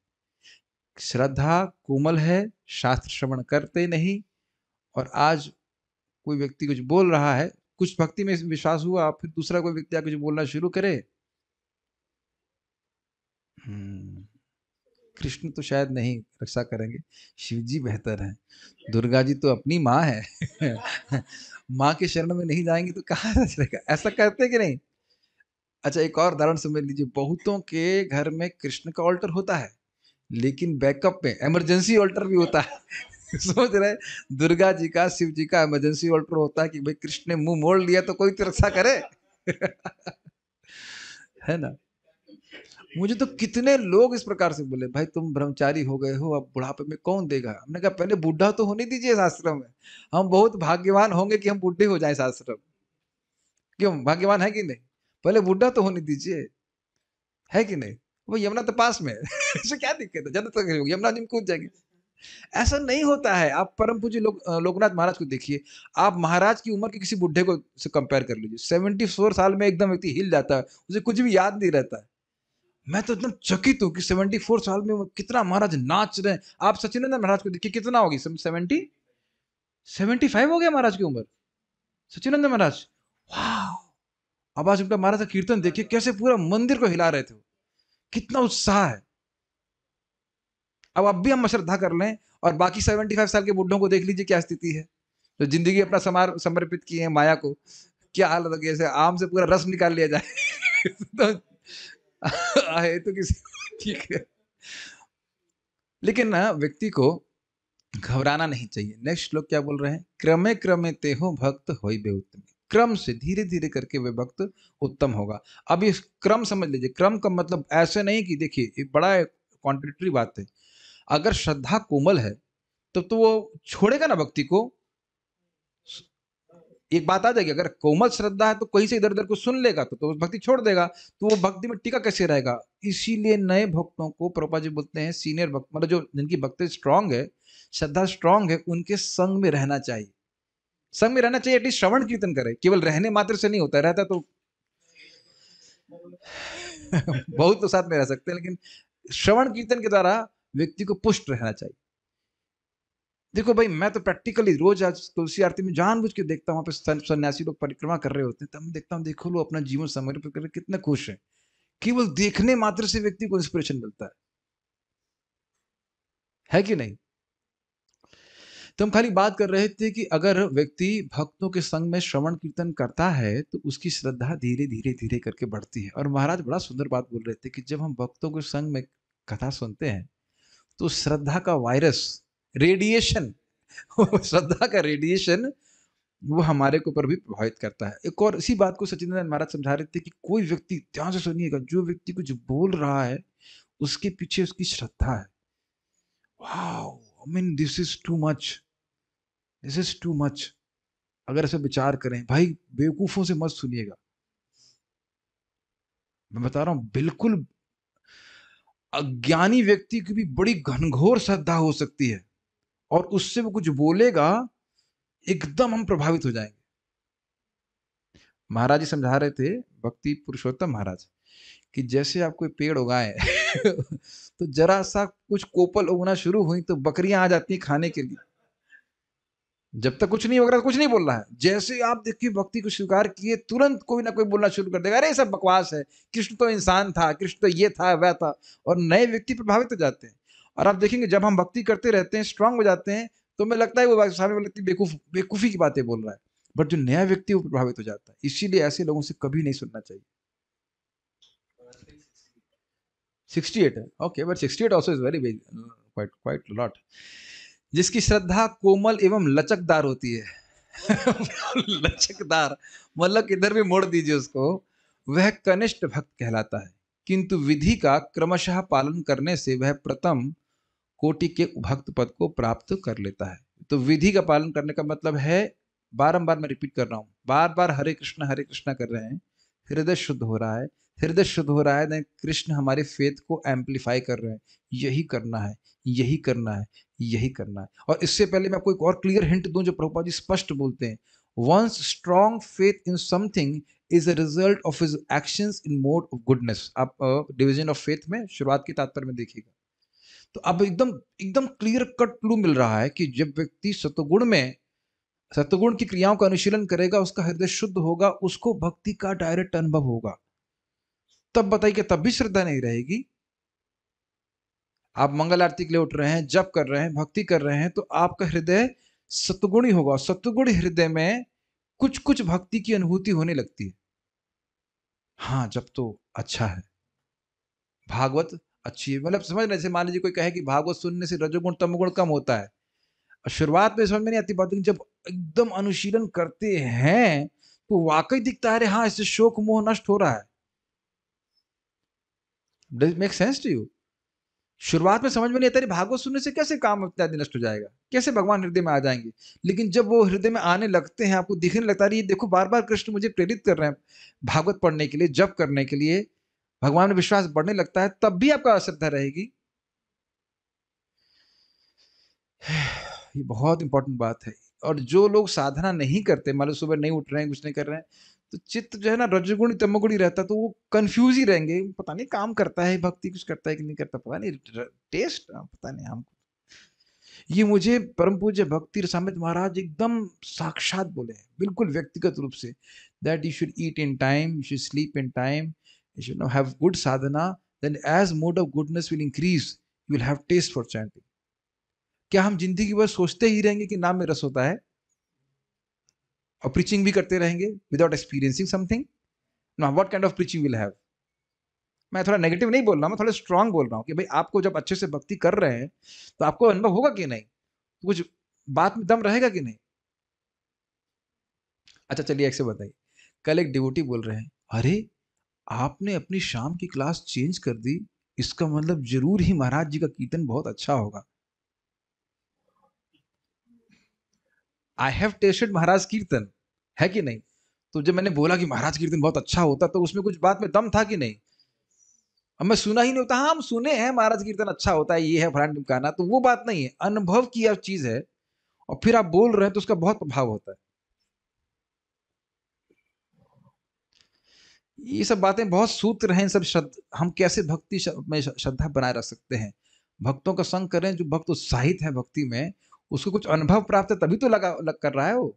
श्रद्धा कोमल है शास्त्र श्रवण करते नहीं और आज कोई व्यक्ति कुछ बोल रहा है कुछ भक्ति में विश्वास हुआ फिर दूसरा कोई व्यक्ति कुछ बोलना शुरू करे हम्म, कृष्ण तो शायद नहीं रक्षा करेंगे शिव जी बेहतर हैं दुर्गा जी तो अपनी माँ है माँ के शरण में नहीं जाएंगे तो कहाँ जाएगा ऐसा करते कि नहीं अच्छा एक और उदाहरण समझ लीजिए बहुतों के घर में कृष्ण का ऑल्टर होता है लेकिन बैकअप में इमरजेंसी ऑल्टर भी होता है सोच रहे दुर्गा जी का शिव जी का इमरजेंसी ऑल्टर होता है कि भाई कृष्ण ने मुंह मोड़ लिया तो कोई तिरछा करे है ना मुझे तो कितने लोग इस प्रकार से बोले भाई तुम ब्रह्मचारी हो गए हो अब बुढ़ापे में कौन देगा हमने कहा पहले बुढ़ा तो होने दीजिए इस आश्रम में हम बहुत भाग्यवान होंगे कि हम बुढ़े हो जाए इस आश्रम क्यों भाग्यवान है कि नहीं पहले बुढा तो होने दीजिए है कि नहीं वो यमुना तो पास में क्या दिक्कत है ज्यादा तक यमुना जी में कूद जाएगी ऐसा नहीं होता है आप परम पूज्य लोक लोकनाथ महाराज को देखिए आप महाराज की उम्र के किसी बुढ़े को से कंपेयर कर लीजिए सेवेंटी फोर साल में एकदम व्यक्ति हिल जाता है उसे कुछ भी याद नहीं रहता है मैं तो एकदम चकित हूँ कि सेवेंटी फोर साल में कितना महाराज नाच रहे हैं आप सचिन महाराज को देखिए कितना होगी सेवेंटी सेवेंटी फाइव हो गया महाराज की उम्र सचिन महाराज वाह आवाज उनका महाराज का कीर्तन देखिए कैसे पूरा मंदिर को हिला रहे थे कितना उत्साह है अब अब भी हम अश्रद्धा कर लें और बाकी सेवेंटी फाइव साल के बुढ़ों को देख लीजिए क्या स्थिति है जो तो जिंदगी अपना समार समर्पित किए हैं माया को क्या हालत होगी ऐसे आम से पूरा रस निकाल लिया जाए तो आए तो किसी ठीक है लेकिन व्यक्ति को घबराना नहीं चाहिए नेक्स्ट श्लोक क्या बोल रहे हैं क्रमे क्रमे ते हो भक्त हो बेउत्तम क्रम से धीरे धीरे करके वे भक्त उत्तम होगा अब इस क्रम समझ लीजिए क्रम का मतलब ऐसे नहीं कि देखिए बड़ा कॉन्ट्रेक्टरी बात है अगर श्रद्धा कोमल है तो, तो वो छोड़ेगा ना भक्ति को एक बात आ जाएगी अगर कोमल श्रद्धा है तो कहीं से इधर उधर को सुन लेगा तो, तो भक्ति छोड़ देगा तो वो भक्ति में टिका कैसे रहेगा इसीलिए नए भक्तों को प्रोपा जी बोलते हैं सीनियर भक्त मतलब जो जिनकी भक्ति स्ट्रांग है श्रद्धा स्ट्रांग है उनके संग में रहना चाहिए संग में रहना चाहिए एटलीस्ट श्रवण कीर्तन करे केवल रहने मात्र से नहीं होता रहता तो बहुत तो साथ में रह सकते हैं लेकिन श्रवण कीर्तन के द्वारा व्यक्ति को पुष्ट रहना चाहिए देखो भाई मैं तो प्रैक्टिकली रोज आज तुलसी आरती में जानबूझ के देखता हूँ वहां पर सन्यासी लोग परिक्रमा कर रहे होते हैं तब मैं देखता हूँ देखो लोग अपना जीवन समर्पित कर कितने खुश है केवल देखने मात्र से व्यक्ति को इंस्पिरेशन मिलता है है कि नहीं तो हम खाली बात कर रहे थे कि अगर व्यक्ति भक्तों के संग में श्रवण कीर्तन करता है तो उसकी श्रद्धा धीरे धीरे धीरे करके बढ़ती है और महाराज बड़ा सुंदर बात बोल रहे थे कि जब हम भक्तों के संग में कथा सुनते हैं तो श्रद्धा का वायरस रेडिएशन श्रद्धा का रेडिएशन वो हमारे के ऊपर भी प्रभावित करता है एक और इसी बात को सचिंद्रनाथ महाराज समझा रहे थे कि कोई व्यक्ति ध्यान से सुनिएगा जो व्यक्ति कुछ बोल रहा है उसके पीछे उसकी श्रद्धा है mean this is too much this is too much अगर ऐसे विचार करें भाई बेवकूफों से मत सुनिएगा मैं बता रहा हूं बिल्कुल अज्ञानी व्यक्ति की भी बड़ी घनघोर श्रद्धा हो सकती है और उससे वो कुछ बोलेगा एकदम हम प्रभावित हो जाएंगे महाराज जी समझा रहे थे भक्ति पुरुषोत्तम महाराज कि जैसे आप कोई पेड़ उगाए तो जरा सा कुछ कोपल उगना शुरू हुई तो बकरियां आ जाती हैं खाने के लिए जब तक कुछ नहीं वगैरह कुछ नहीं बोल रहा है जैसे आप देखिए भक्ति को स्वीकार किए तुरंत कोई ना कोई बोलना शुरू कर देगा अरे सब बकवास है कृष्ण तो इंसान था कृष्ण तो ये था वह था और नए व्यक्ति प्रभावित हो जाते हैं और आप देखेंगे जब हम भक्ति करते रहते हैं स्ट्रांग हो जाते हैं तो हमें लगता है वो सामने वाले व्यक्ति बेकूफ बेकूफ़ी की बातें बोल रहा है बट जो नया व्यक्ति वो प्रभावित हो जाता है इसीलिए ऐसे लोगों से कभी नहीं सुनना चाहिए सिक्सटी एट है okay but sixty eight also is very quite quite lot जिसकी श्रद्धा कोमल एवं लचकदार होती है लचकदार मतलब इधर भी मोड़ दीजिए उसको वह कनिष्ठ भक्त कहलाता है किंतु विधि का क्रमशः पालन करने से वह प्रथम कोटि के भक्त पद को प्राप्त कर लेता है तो विधि का पालन करने का मतलब है बारंबार मैं रिपीट कर रहा हूँ बार बार हरे कृष्ण हरे कृष्ण कर रहे हैं हृदय शुद्ध हो रहा है हृदय शुद्ध हो रहा है देन कृष्ण हमारे फेथ को एम्पलीफाई कर रहे हैं यही करना है यही करना है यही करना है और इससे पहले मैं आपको एक और क्लियर हिंट दूं जो प्रभुपा जी स्पष्ट बोलते हैं once strong faith in something is a result of his action in mode of goodness आप डिविजन ऑफ फेथ में शुरुआत के तात्पर्य में देखिएगा तो अब एकदम एकदम क्लियर कट क्लू मिल रहा है कि जब व्यक्ति सतगुण में सतगुण की क्रियाओं का अनुशीलन करेगा उसका हृदय शुद्ध होगा उसको भक्ति का डायरेक्ट अनुभव होगा तब बताइए तब भी श्रद्धा नहीं रहेगी आप मंगल आरती के लिए उठ रहे हैं जप कर रहे हैं भक्ति कर रहे हैं तो आपका हृदय सतगुणी होगा सतगुण हृदय में कुछ कुछ भक्ति की अनुभूति होने लगती है हाँ जब तो अच्छा है भागवत अच्छी है मतलब समझ रहे मान लीजिए कोई कहे कि भागवत सुनने से रजोगुण तमगुण कम होता है शुरुआत में समझ में नहीं आती बात जब एकदम अनुशीलन करते हैं तो वाकई दिखता है अरे हाँ इससे शोक मोह नष्ट हो रहा है does make sense to you शुरुआत में समझ में नहीं आता भागवत सुनने से कैसे काम इत्यादि नष्ट हो जाएगा कैसे भगवान हृदय में आ जाएंगे लेकिन जब वो हृदय में आने लगते हैं आपको दिखने लगता है ये देखो बार बार कृष्ण मुझे प्रेरित कर रहे हैं भागवत पढ़ने के लिए जप करने के लिए भगवान में विश्वास बढ़ने लगता है तब भी आपका अश्रद्धा रहेगी ये बहुत इंपॉर्टेंट बात है और जो लोग साधना नहीं करते मान लो सुबह नहीं उठ रहे हैं कुछ नहीं कर रहे हैं तो चित्त जो है ना रजगुणी ही रहता तो वो कंफ्यूज ही रहेंगे पता नहीं काम करता है भक्ति कुछ करता है कि नहीं करता पता नहीं टेस्ट हाँ, पता नहीं हमको ये मुझे परम पूज्य भक्ति रसामित महाराज एकदम साक्षात बोले बिल्कुल व्यक्तिगत रूप से that you should eat in time you should sleep in time you should no have good sadhana then as mode of goodness will increase you will have taste for chanting क्या हम जिंदगी भर सोचते ही रहेंगे कि नाम में रस होता है और प्रीचिंग भी करते रहेंगे विदाउट एक्सपीरियंसिंग समथिंग ना what kind of preaching will have मैं थोड़ा नेगेटिव नहीं बोल रहा हूँ मैं थोड़ा स्ट्रांग बोल रहा हूँ कि भाई आपको जब अच्छे से भक्ति कर रहे हैं तो आपको अनुभव होगा कि नहीं तो कुछ बात में दम रहेगा कि नहीं अच्छा चलिए ऐसे बताइए कल एक डिवोटी बोल रहे हैं अरे आपने अपनी शाम की क्लास चेंज कर दी इसका मतलब जरूर ही महाराज जी का कीर्तन बहुत अच्छा होगा आई हैव टेस्टेड महाराज कीर्तन है कि नहीं तो जब मैंने बोला कि महाराज कीर्तन बहुत अच्छा होता तो उसमें कुछ बात में दम था कि नहीं अब मैं सुना ही नहीं होता हाँ हम सुने हैं महाराज कीर्तन अच्छा होता है ये है फ्रांड टिमकाना तो वो बात नहीं है अनुभव की अब चीज है और फिर आप बोल रहे हैं तो उसका बहुत प्रभाव होता है ये सब बातें बहुत सूत्र हैं सब शब्द हम कैसे भक्ति में श्रद्धा बनाए रख सकते हैं भक्तों का संग करें जो भक्त उत्साहित है भक्ति में उसको कुछ अनुभव प्राप्त है तभी तो लगा लग कर रहा है वो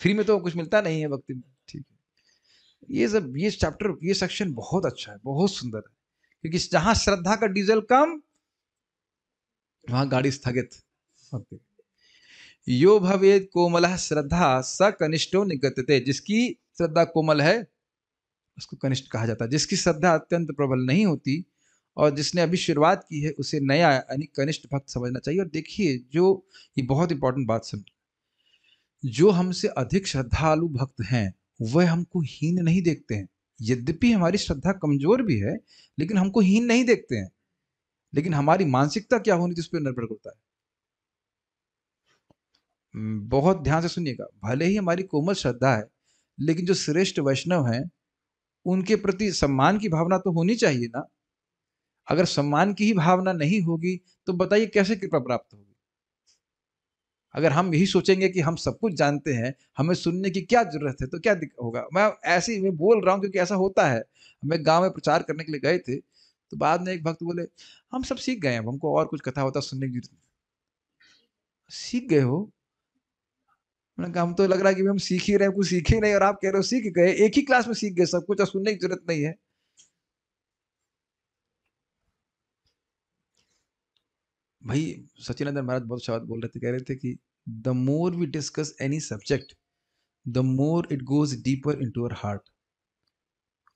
फ्री में तो कुछ मिलता नहीं है भक्ति में ठीक है ये सब ये चैप्टर ये सेक्शन बहुत अच्छा है बहुत सुंदर है क्योंकि जहां श्रद्धा का डीजल कम वहां गाड़ी स्थगित यो भवेद कोमल श्रद्धा स कनिष्ठो निगतते जिसकी श्रद्धा कोमल है उसको कनिष्ठ कहा जाता है जिसकी श्रद्धा अत्यंत प्रबल नहीं होती और जिसने अभी शुरुआत की है उसे नया यानी कनिष्ठ भक्त समझना चाहिए और देखिए जो ये बहुत इंपॉर्टेंट बात समझ जो हमसे अधिक श्रद्धालु भक्त हैं वह हमको हीन नहीं देखते हैं यद्यपि हमारी श्रद्धा कमजोर भी है लेकिन हमको हीन नहीं देखते हैं लेकिन हमारी मानसिकता क्या होनी थी उस पर निर्भर करता है बहुत ध्यान से सुनिएगा भले ही हमारी कोमल श्रद्धा है लेकिन जो श्रेष्ठ वैष्णव हैं उनके प्रति सम्मान की भावना तो होनी चाहिए ना अगर सम्मान की ही भावना नहीं होगी तो बताइए कैसे कृपा प्राप्त होगी अगर हम यही सोचेंगे कि हम सब कुछ जानते हैं हमें सुनने की क्या जरूरत है तो क्या होगा मैं ऐसे ही बोल रहा हूँ क्योंकि ऐसा होता है हमें गाँव में प्रचार करने के लिए गए थे तो बाद में एक भक्त बोले हम सब सीख गए हैं हमको और कुछ कथा होता सुनने की जरूरत नहीं सीख गए हो मैंने कहा हम तो लग रहा है कि हम सीख ही रहे हैं कुछ सीखे नहीं और आप कह रहे हो सीख गए एक ही क्लास में सीख गए सब कुछ और सुनने की जरूरत नहीं है भाई अंदर महाराज बहुत अच्छा बोल रहे थे कह रहे थे कि the more we discuss any subject the more it goes deeper into our heart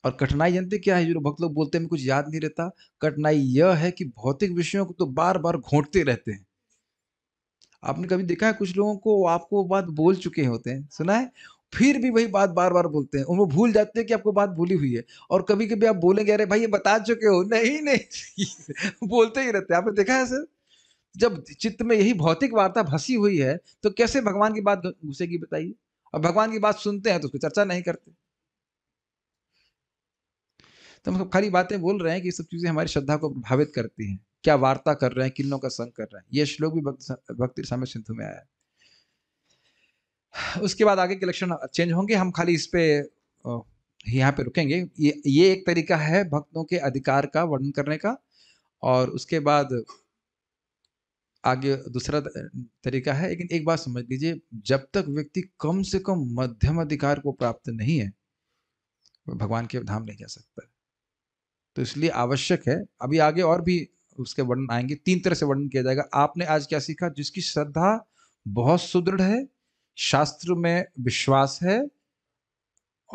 और कठिनाई जानते क्या है जो भक्त लोग बोलते हैं कुछ याद नहीं रहता कठिनाई यह है कि भौतिक विषयों को तो बार बार घोटते रहते हैं आपने कभी देखा है कुछ लोगों को आपको बात बोल चुके होते हैं सुना है फिर भी वही बात बार बार बोलते हैं उनको भूल जाते हैं कि आपको बात भूली हुई है और कभी कभी आप बोलेंगे अरे भाई ये बता चुके हो नहीं नहीं बोलते ही रहते आपने देखा है सर जब चित्त में यही भौतिक वार्ता भसी हुई है तो कैसे भगवान की बात घुसेगी बताइए और भगवान की बात सुनते हैं तो उसको चर्चा नहीं करते तो हम खाली बातें बोल रहे हैं कि सब चीजें हमारी श्रद्धा को प्रभावित करती हैं क्या वार्ता कर रहे हैं किन्नों का संग कर रहे हैं ये श्लोक भी भक्ति समय सिंधु में आया है उसके बाद आगे के लक्षण चेंज होंगे हम खाली इस पे यहाँ पे रुकेंगे ये ये एक तरीका है भक्तों के अधिकार का वर्णन करने का और उसके बाद आगे दूसरा तरीका है लेकिन एक बात समझ लीजिए जब तक व्यक्ति कम से कम मध्यम अधिकार को प्राप्त नहीं है भगवान के धाम नहीं जा सकता तो इसलिए आवश्यक है अभी आगे और भी उसके वर्णन आएंगे तीन तरह से वर्णन किया जाएगा आपने आज क्या सीखा जिसकी श्रद्धा बहुत सुदृढ़ है शास्त्र में विश्वास है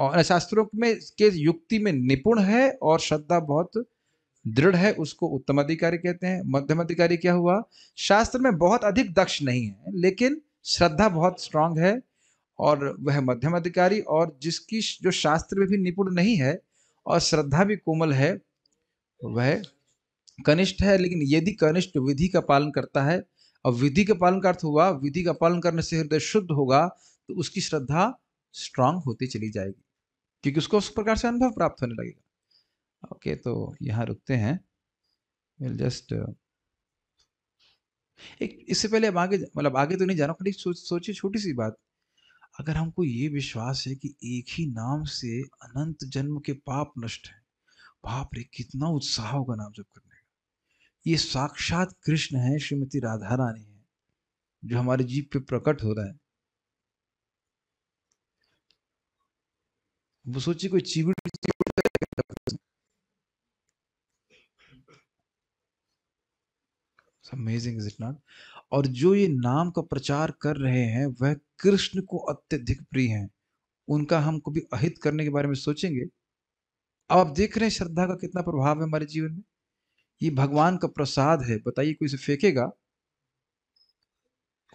और शास्त्रों में के युक्ति में निपुण है और श्रद्धा बहुत दृढ़ है उसको उत्तम अधिकारी कहते हैं मध्यम अधिकारी क्या हुआ शास्त्र में बहुत अधिक दक्ष नहीं है लेकिन श्रद्धा बहुत स्ट्रांग है और वह मध्यम अधिकारी और जिसकी जो शास्त्र में भी निपुण नहीं है और श्रद्धा भी कोमल है वह कनिष्ठ है लेकिन यदि कनिष्ठ विधि का पालन करता है और विधि का पालन का अर्थ हुआ विधि का पालन करने से हृदय शुद्ध होगा तो उसकी श्रद्धा स्ट्रांग होती चली जाएगी क्योंकि उसको उस प्रकार से अनुभव प्राप्त होने लगेगा ओके तो यहाँ रुकते हैं विल जस्ट uh, एक इससे पहले अब आगे मतलब आगे तो नहीं जा रहा हूँ सोचिए छोटी सी बात अगर हमको ये विश्वास है कि एक ही नाम से अनंत जन्म के पाप नष्ट है बाप रे कितना उत्साह होगा नाम जप करने का ये साक्षात कृष्ण है श्रीमती राधा रानी है जो हमारे जीव पे प्रकट हो रहा है वो सोचिए कोई चीवड़ी अमेजिंग इज इट नॉट और जो ये नाम का प्रचार कर रहे हैं वह कृष्ण को अत्यधिक प्रिय हैं उनका हम कभी अहित करने के बारे में सोचेंगे अब आप देख रहे हैं श्रद्धा का कितना प्रभाव है हमारे जीवन में ये भगवान का प्रसाद है बताइए कोई इसे फेंकेगा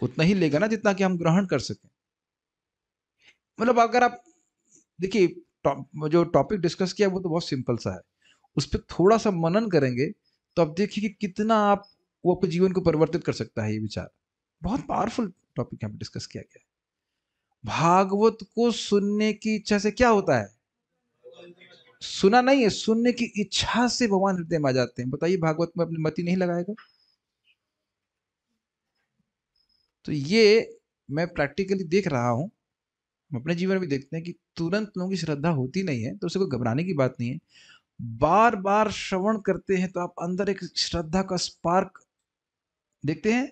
उतना ही लेगा ना जितना कि हम ग्रहण कर सकें मतलब अगर आप देखिए टौ, जो टॉपिक डिस्कस किया वो तो बहुत सिंपल सा है उस पर थोड़ा सा मनन करेंगे तो आप देखिए कि कितना आप वो आपके जीवन को परिवर्तित कर सकता है ये विचार बहुत पावरफुल टॉपिक यहाँ पर डिस्कस किया गया है भागवत को सुनने की इच्छा से क्या होता है सुना नहीं है सुनने की इच्छा से भगवान हृदय में आ जाते हैं बताइए भागवत में अपनी मति नहीं लगाएगा तो ये मैं प्रैक्टिकली देख रहा हूं हम अपने जीवन में देखते हैं कि तुरंत लोगों की श्रद्धा होती नहीं है तो उसे कोई घबराने की बात नहीं है बार बार श्रवण करते हैं तो आप अंदर एक श्रद्धा का स्पार्क देखते हैं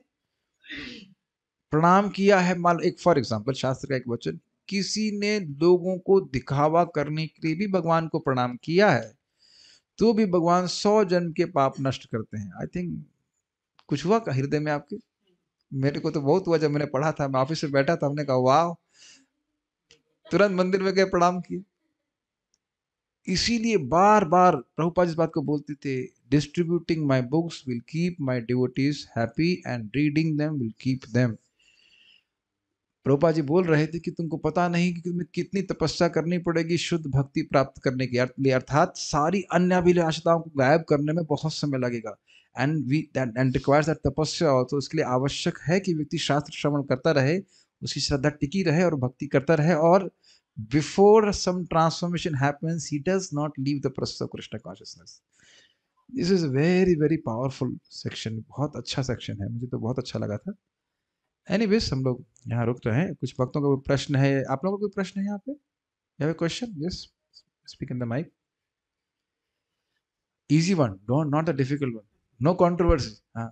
प्रणाम किया है मान एक फॉर एग्जाम्पल शास्त्र का एक वचन किसी ने लोगों को दिखावा करने के लिए भी भगवान को प्रणाम किया है तो भी भगवान सौ जन्म के पाप नष्ट करते हैं आई थिंक कुछ हुआ का हृदय में आपके मेरे को तो बहुत हुआ जब मैंने पढ़ा था मैं ऑफिस में बैठा था हमने कहा वाह तुरंत मंदिर में गए प्रणाम किए इसीलिए बार बार प्रभुपा जिस बात को बोलते थे Distributing my books will keep my devotees happy and reading them will keep them. प्रोपा जी बोल रहे थे कि तुमको पता नहीं कि तुम्हें कितनी तपस्या करनी पड़ेगी शुद्ध भक्ति प्राप्त करने के लिए अर्थात सारी अन्य अभिलाषताओं को गायब करने में बहुत समय लगेगा and we and requires that tapasya तो इसके लिए आवश्यक है कि व्यक्ति शास्त्र श्रवण करता रहे उसकी श्रद्धा टिकी रहे और भक्ति करता रहे और before some transformation happens he does not leave the process of Krishna consciousness this is very very powerful section बहुत अच्छा सेक्शन है मुझे तो बहुत अच्छा लगा था एनी हम लोग यहाँ रुक रहे हैं कुछ भक्तों का प्रश्न है आप लोगों का कोई प्रश्न है यहाँ पे यहाँ पे question yes speak in the mike easy one don't not a difficult one no controversy हाँ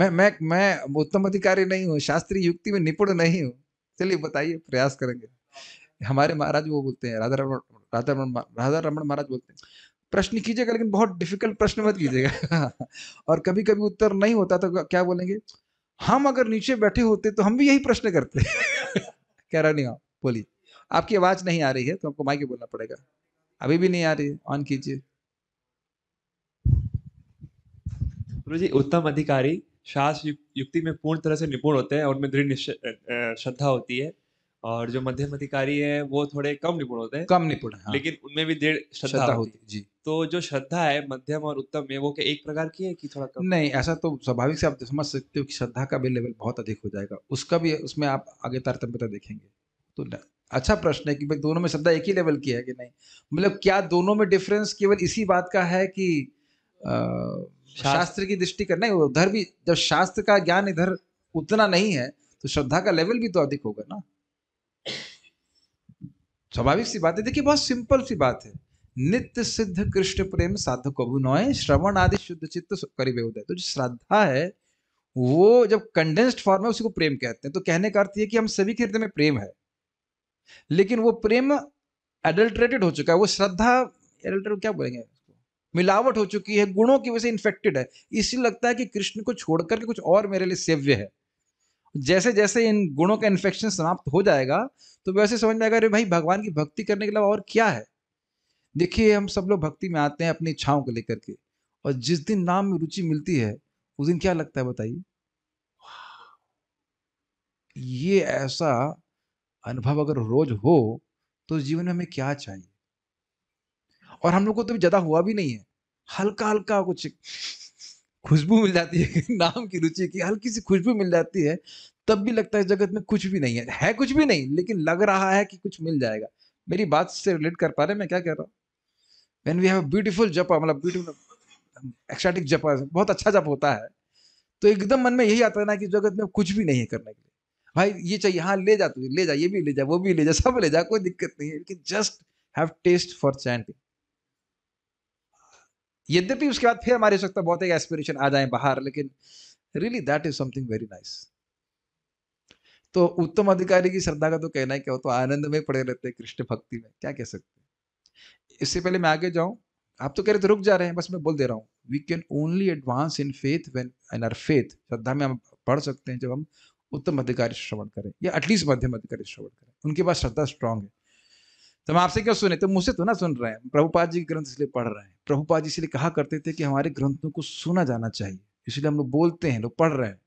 मैं मैं मैं उत्तम अधिकारी नहीं हूँ शास्त्रीय युक्ति में निपुण नहीं हूँ चलिए बताइए प्रयास करेंगे हमारे महाराज वो बोलते हैं राधा रमन राधा रमन राधा रमन महाराज बोलते हैं प्रश्न कीजिएगा लेकिन बहुत डिफिकल्ट प्रश्न मत कीजिएगा और कभी कभी उत्तर नहीं होता तो क्या बोलेंगे हम अगर नीचे बैठे होते तो हम भी यही प्रश्न करते कह रहा नहीं हाँ, बोलिए आपकी आवाज नहीं आ रही है तो आपको माइक बोलना पड़ेगा अभी भी नहीं आ रही ऑन कीजिए जी उत्तम अधिकारी शास युक्ति में पूर्ण तरह से निपुण होते हैं और उनमें दृढ़ श्रद्धा होती है और जो मध्यम अधिकारी है वो थोड़े कम निपुण होते हैं कम निपुण हाँ। लेकिन उनमें भी दृढ़ श्रद्धा होती है जी तो जो श्रद्धा है मध्यम और उत्तम में वो एक प्रकार की है कि थोड़ा कम नहीं ऐसा तो स्वाभाविक से आप तो समझ सकते हो कि श्रद्धा का भी लेवल बहुत अधिक हो जाएगा उसका भी उसमें आप आगे तारतम्यता देखेंगे तो अच्छा प्रश्न है कि भाई दोनों में श्रद्धा एक ही लेवल की है कि नहीं मतलब क्या दोनों में डिफरेंस केवल इसी बात का है कि आ, शास्त्र की दृष्टि का नहीं उधर भी जब शास्त्र का ज्ञान इधर उतना नहीं है तो श्रद्धा का लेवल भी तो अधिक होगा ना स्वाभाविक सी बात है देखिए बहुत सिंपल सी बात है नित्य सिद्ध कृष्ण प्रेम साधु कभु नॉय श्रवण आदि शुद्ध चित्त करीबे उदय तो जो श्रद्धा है वो जब कंडेंस्ड फॉर्म है उसी को प्रेम कहते हैं तो कहने का अर्थ ये कि हम सभी के हृदय में प्रेम है लेकिन वो प्रेम एडल्ट्रेटेड हो चुका है वो श्रद्धा एडल्ट्रेट क्या बोलेंगे मिलावट हो चुकी है गुणों की वजह से इन्फेक्टेड है इसलिए लगता है कि कृष्ण को छोड़कर के कुछ और मेरे लिए सेव्य है जैसे जैसे इन गुणों का इन्फेक्शन समाप्त हो जाएगा तो वैसे समझ में आएगा अरे भाई भगवान की भक्ति करने के अलावा और क्या है देखिए हम सब लोग भक्ति में आते हैं अपनी इच्छाओं को लेकर के और जिस दिन नाम में रुचि मिलती है उस दिन क्या लगता है बताइए ये ऐसा अनुभव अगर रोज हो तो जीवन में हमें क्या चाहिए और हम लोग को तो ज्यादा हुआ भी नहीं है हल्का हल्का कुछ खुशबू मिल जाती है नाम की रुचि की हल्की सी खुशबू मिल जाती है तब भी लगता है जगत में कुछ भी नहीं है है कुछ भी नहीं लेकिन लग रहा है कि कुछ मिल जाएगा मेरी बात से रिलेट कर पा रहे मैं क्या कह रहा हूँ वेन वी हैव ब्यूटीफुल जपा मतलब ब्यूटीफुल एक्स्ट्रैटिक जपा बहुत अच्छा जप होता है तो एकदम मन में यही आता है ना कि जगत में कुछ भी नहीं है करने के लिए भाई ये चाहिए हाँ ले जा तू ले जा ये भी ले जा वो भी ले जा सब ले जा कोई दिक्कत नहीं है लेकिन just have taste for chanting यद्यपि उसके बाद फिर हमारे सकता तो बहुत एक एस्पिरेशन आ जाए बाहर लेकिन really that is something very nice तो उत्तम अधिकारी की श्रद्धा का तो कहना है क्या हो तो आनंद में पड़े रहते हैं कृष्ण भक्ति में क्या कह सकते इससे पहले मैं आगे जाऊं आप तो कह रहे थे रुक जा रहे हैं बस मैं बोल दे रहा हूँ we can only advance in faith when in our faith श्रद्धा में हम पढ़ सकते हैं जब हम उत्तम अधिकारी श्रवण करें या एटलीस्ट मध्यम अधिकारी श्रवण करें उनके पास श्रद्धा स्ट्रांग है तो हम आपसे क्यों सुने तो मुझसे तो ना सुन रहे हैं प्रभुपाद जी के ग्रंथ इसलिए पढ़ रहे हैं प्रभुपाद जी इसलिए कहा करते थे कि हमारे ग्रंथों को सुना जाना चाहिए इसलिए हम लोग बोलते हैं लोग पढ़ रहे हैं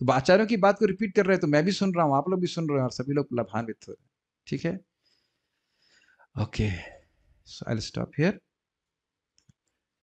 तो आचार्यों की बात को रिपीट कर रहे हैं तो मैं भी सुन रहा हूँ आप लोग भी सुन रहे हैं और सभी लोग लाभान्वित हो रहे हैं ठीक है okay okay. so I'll stop here.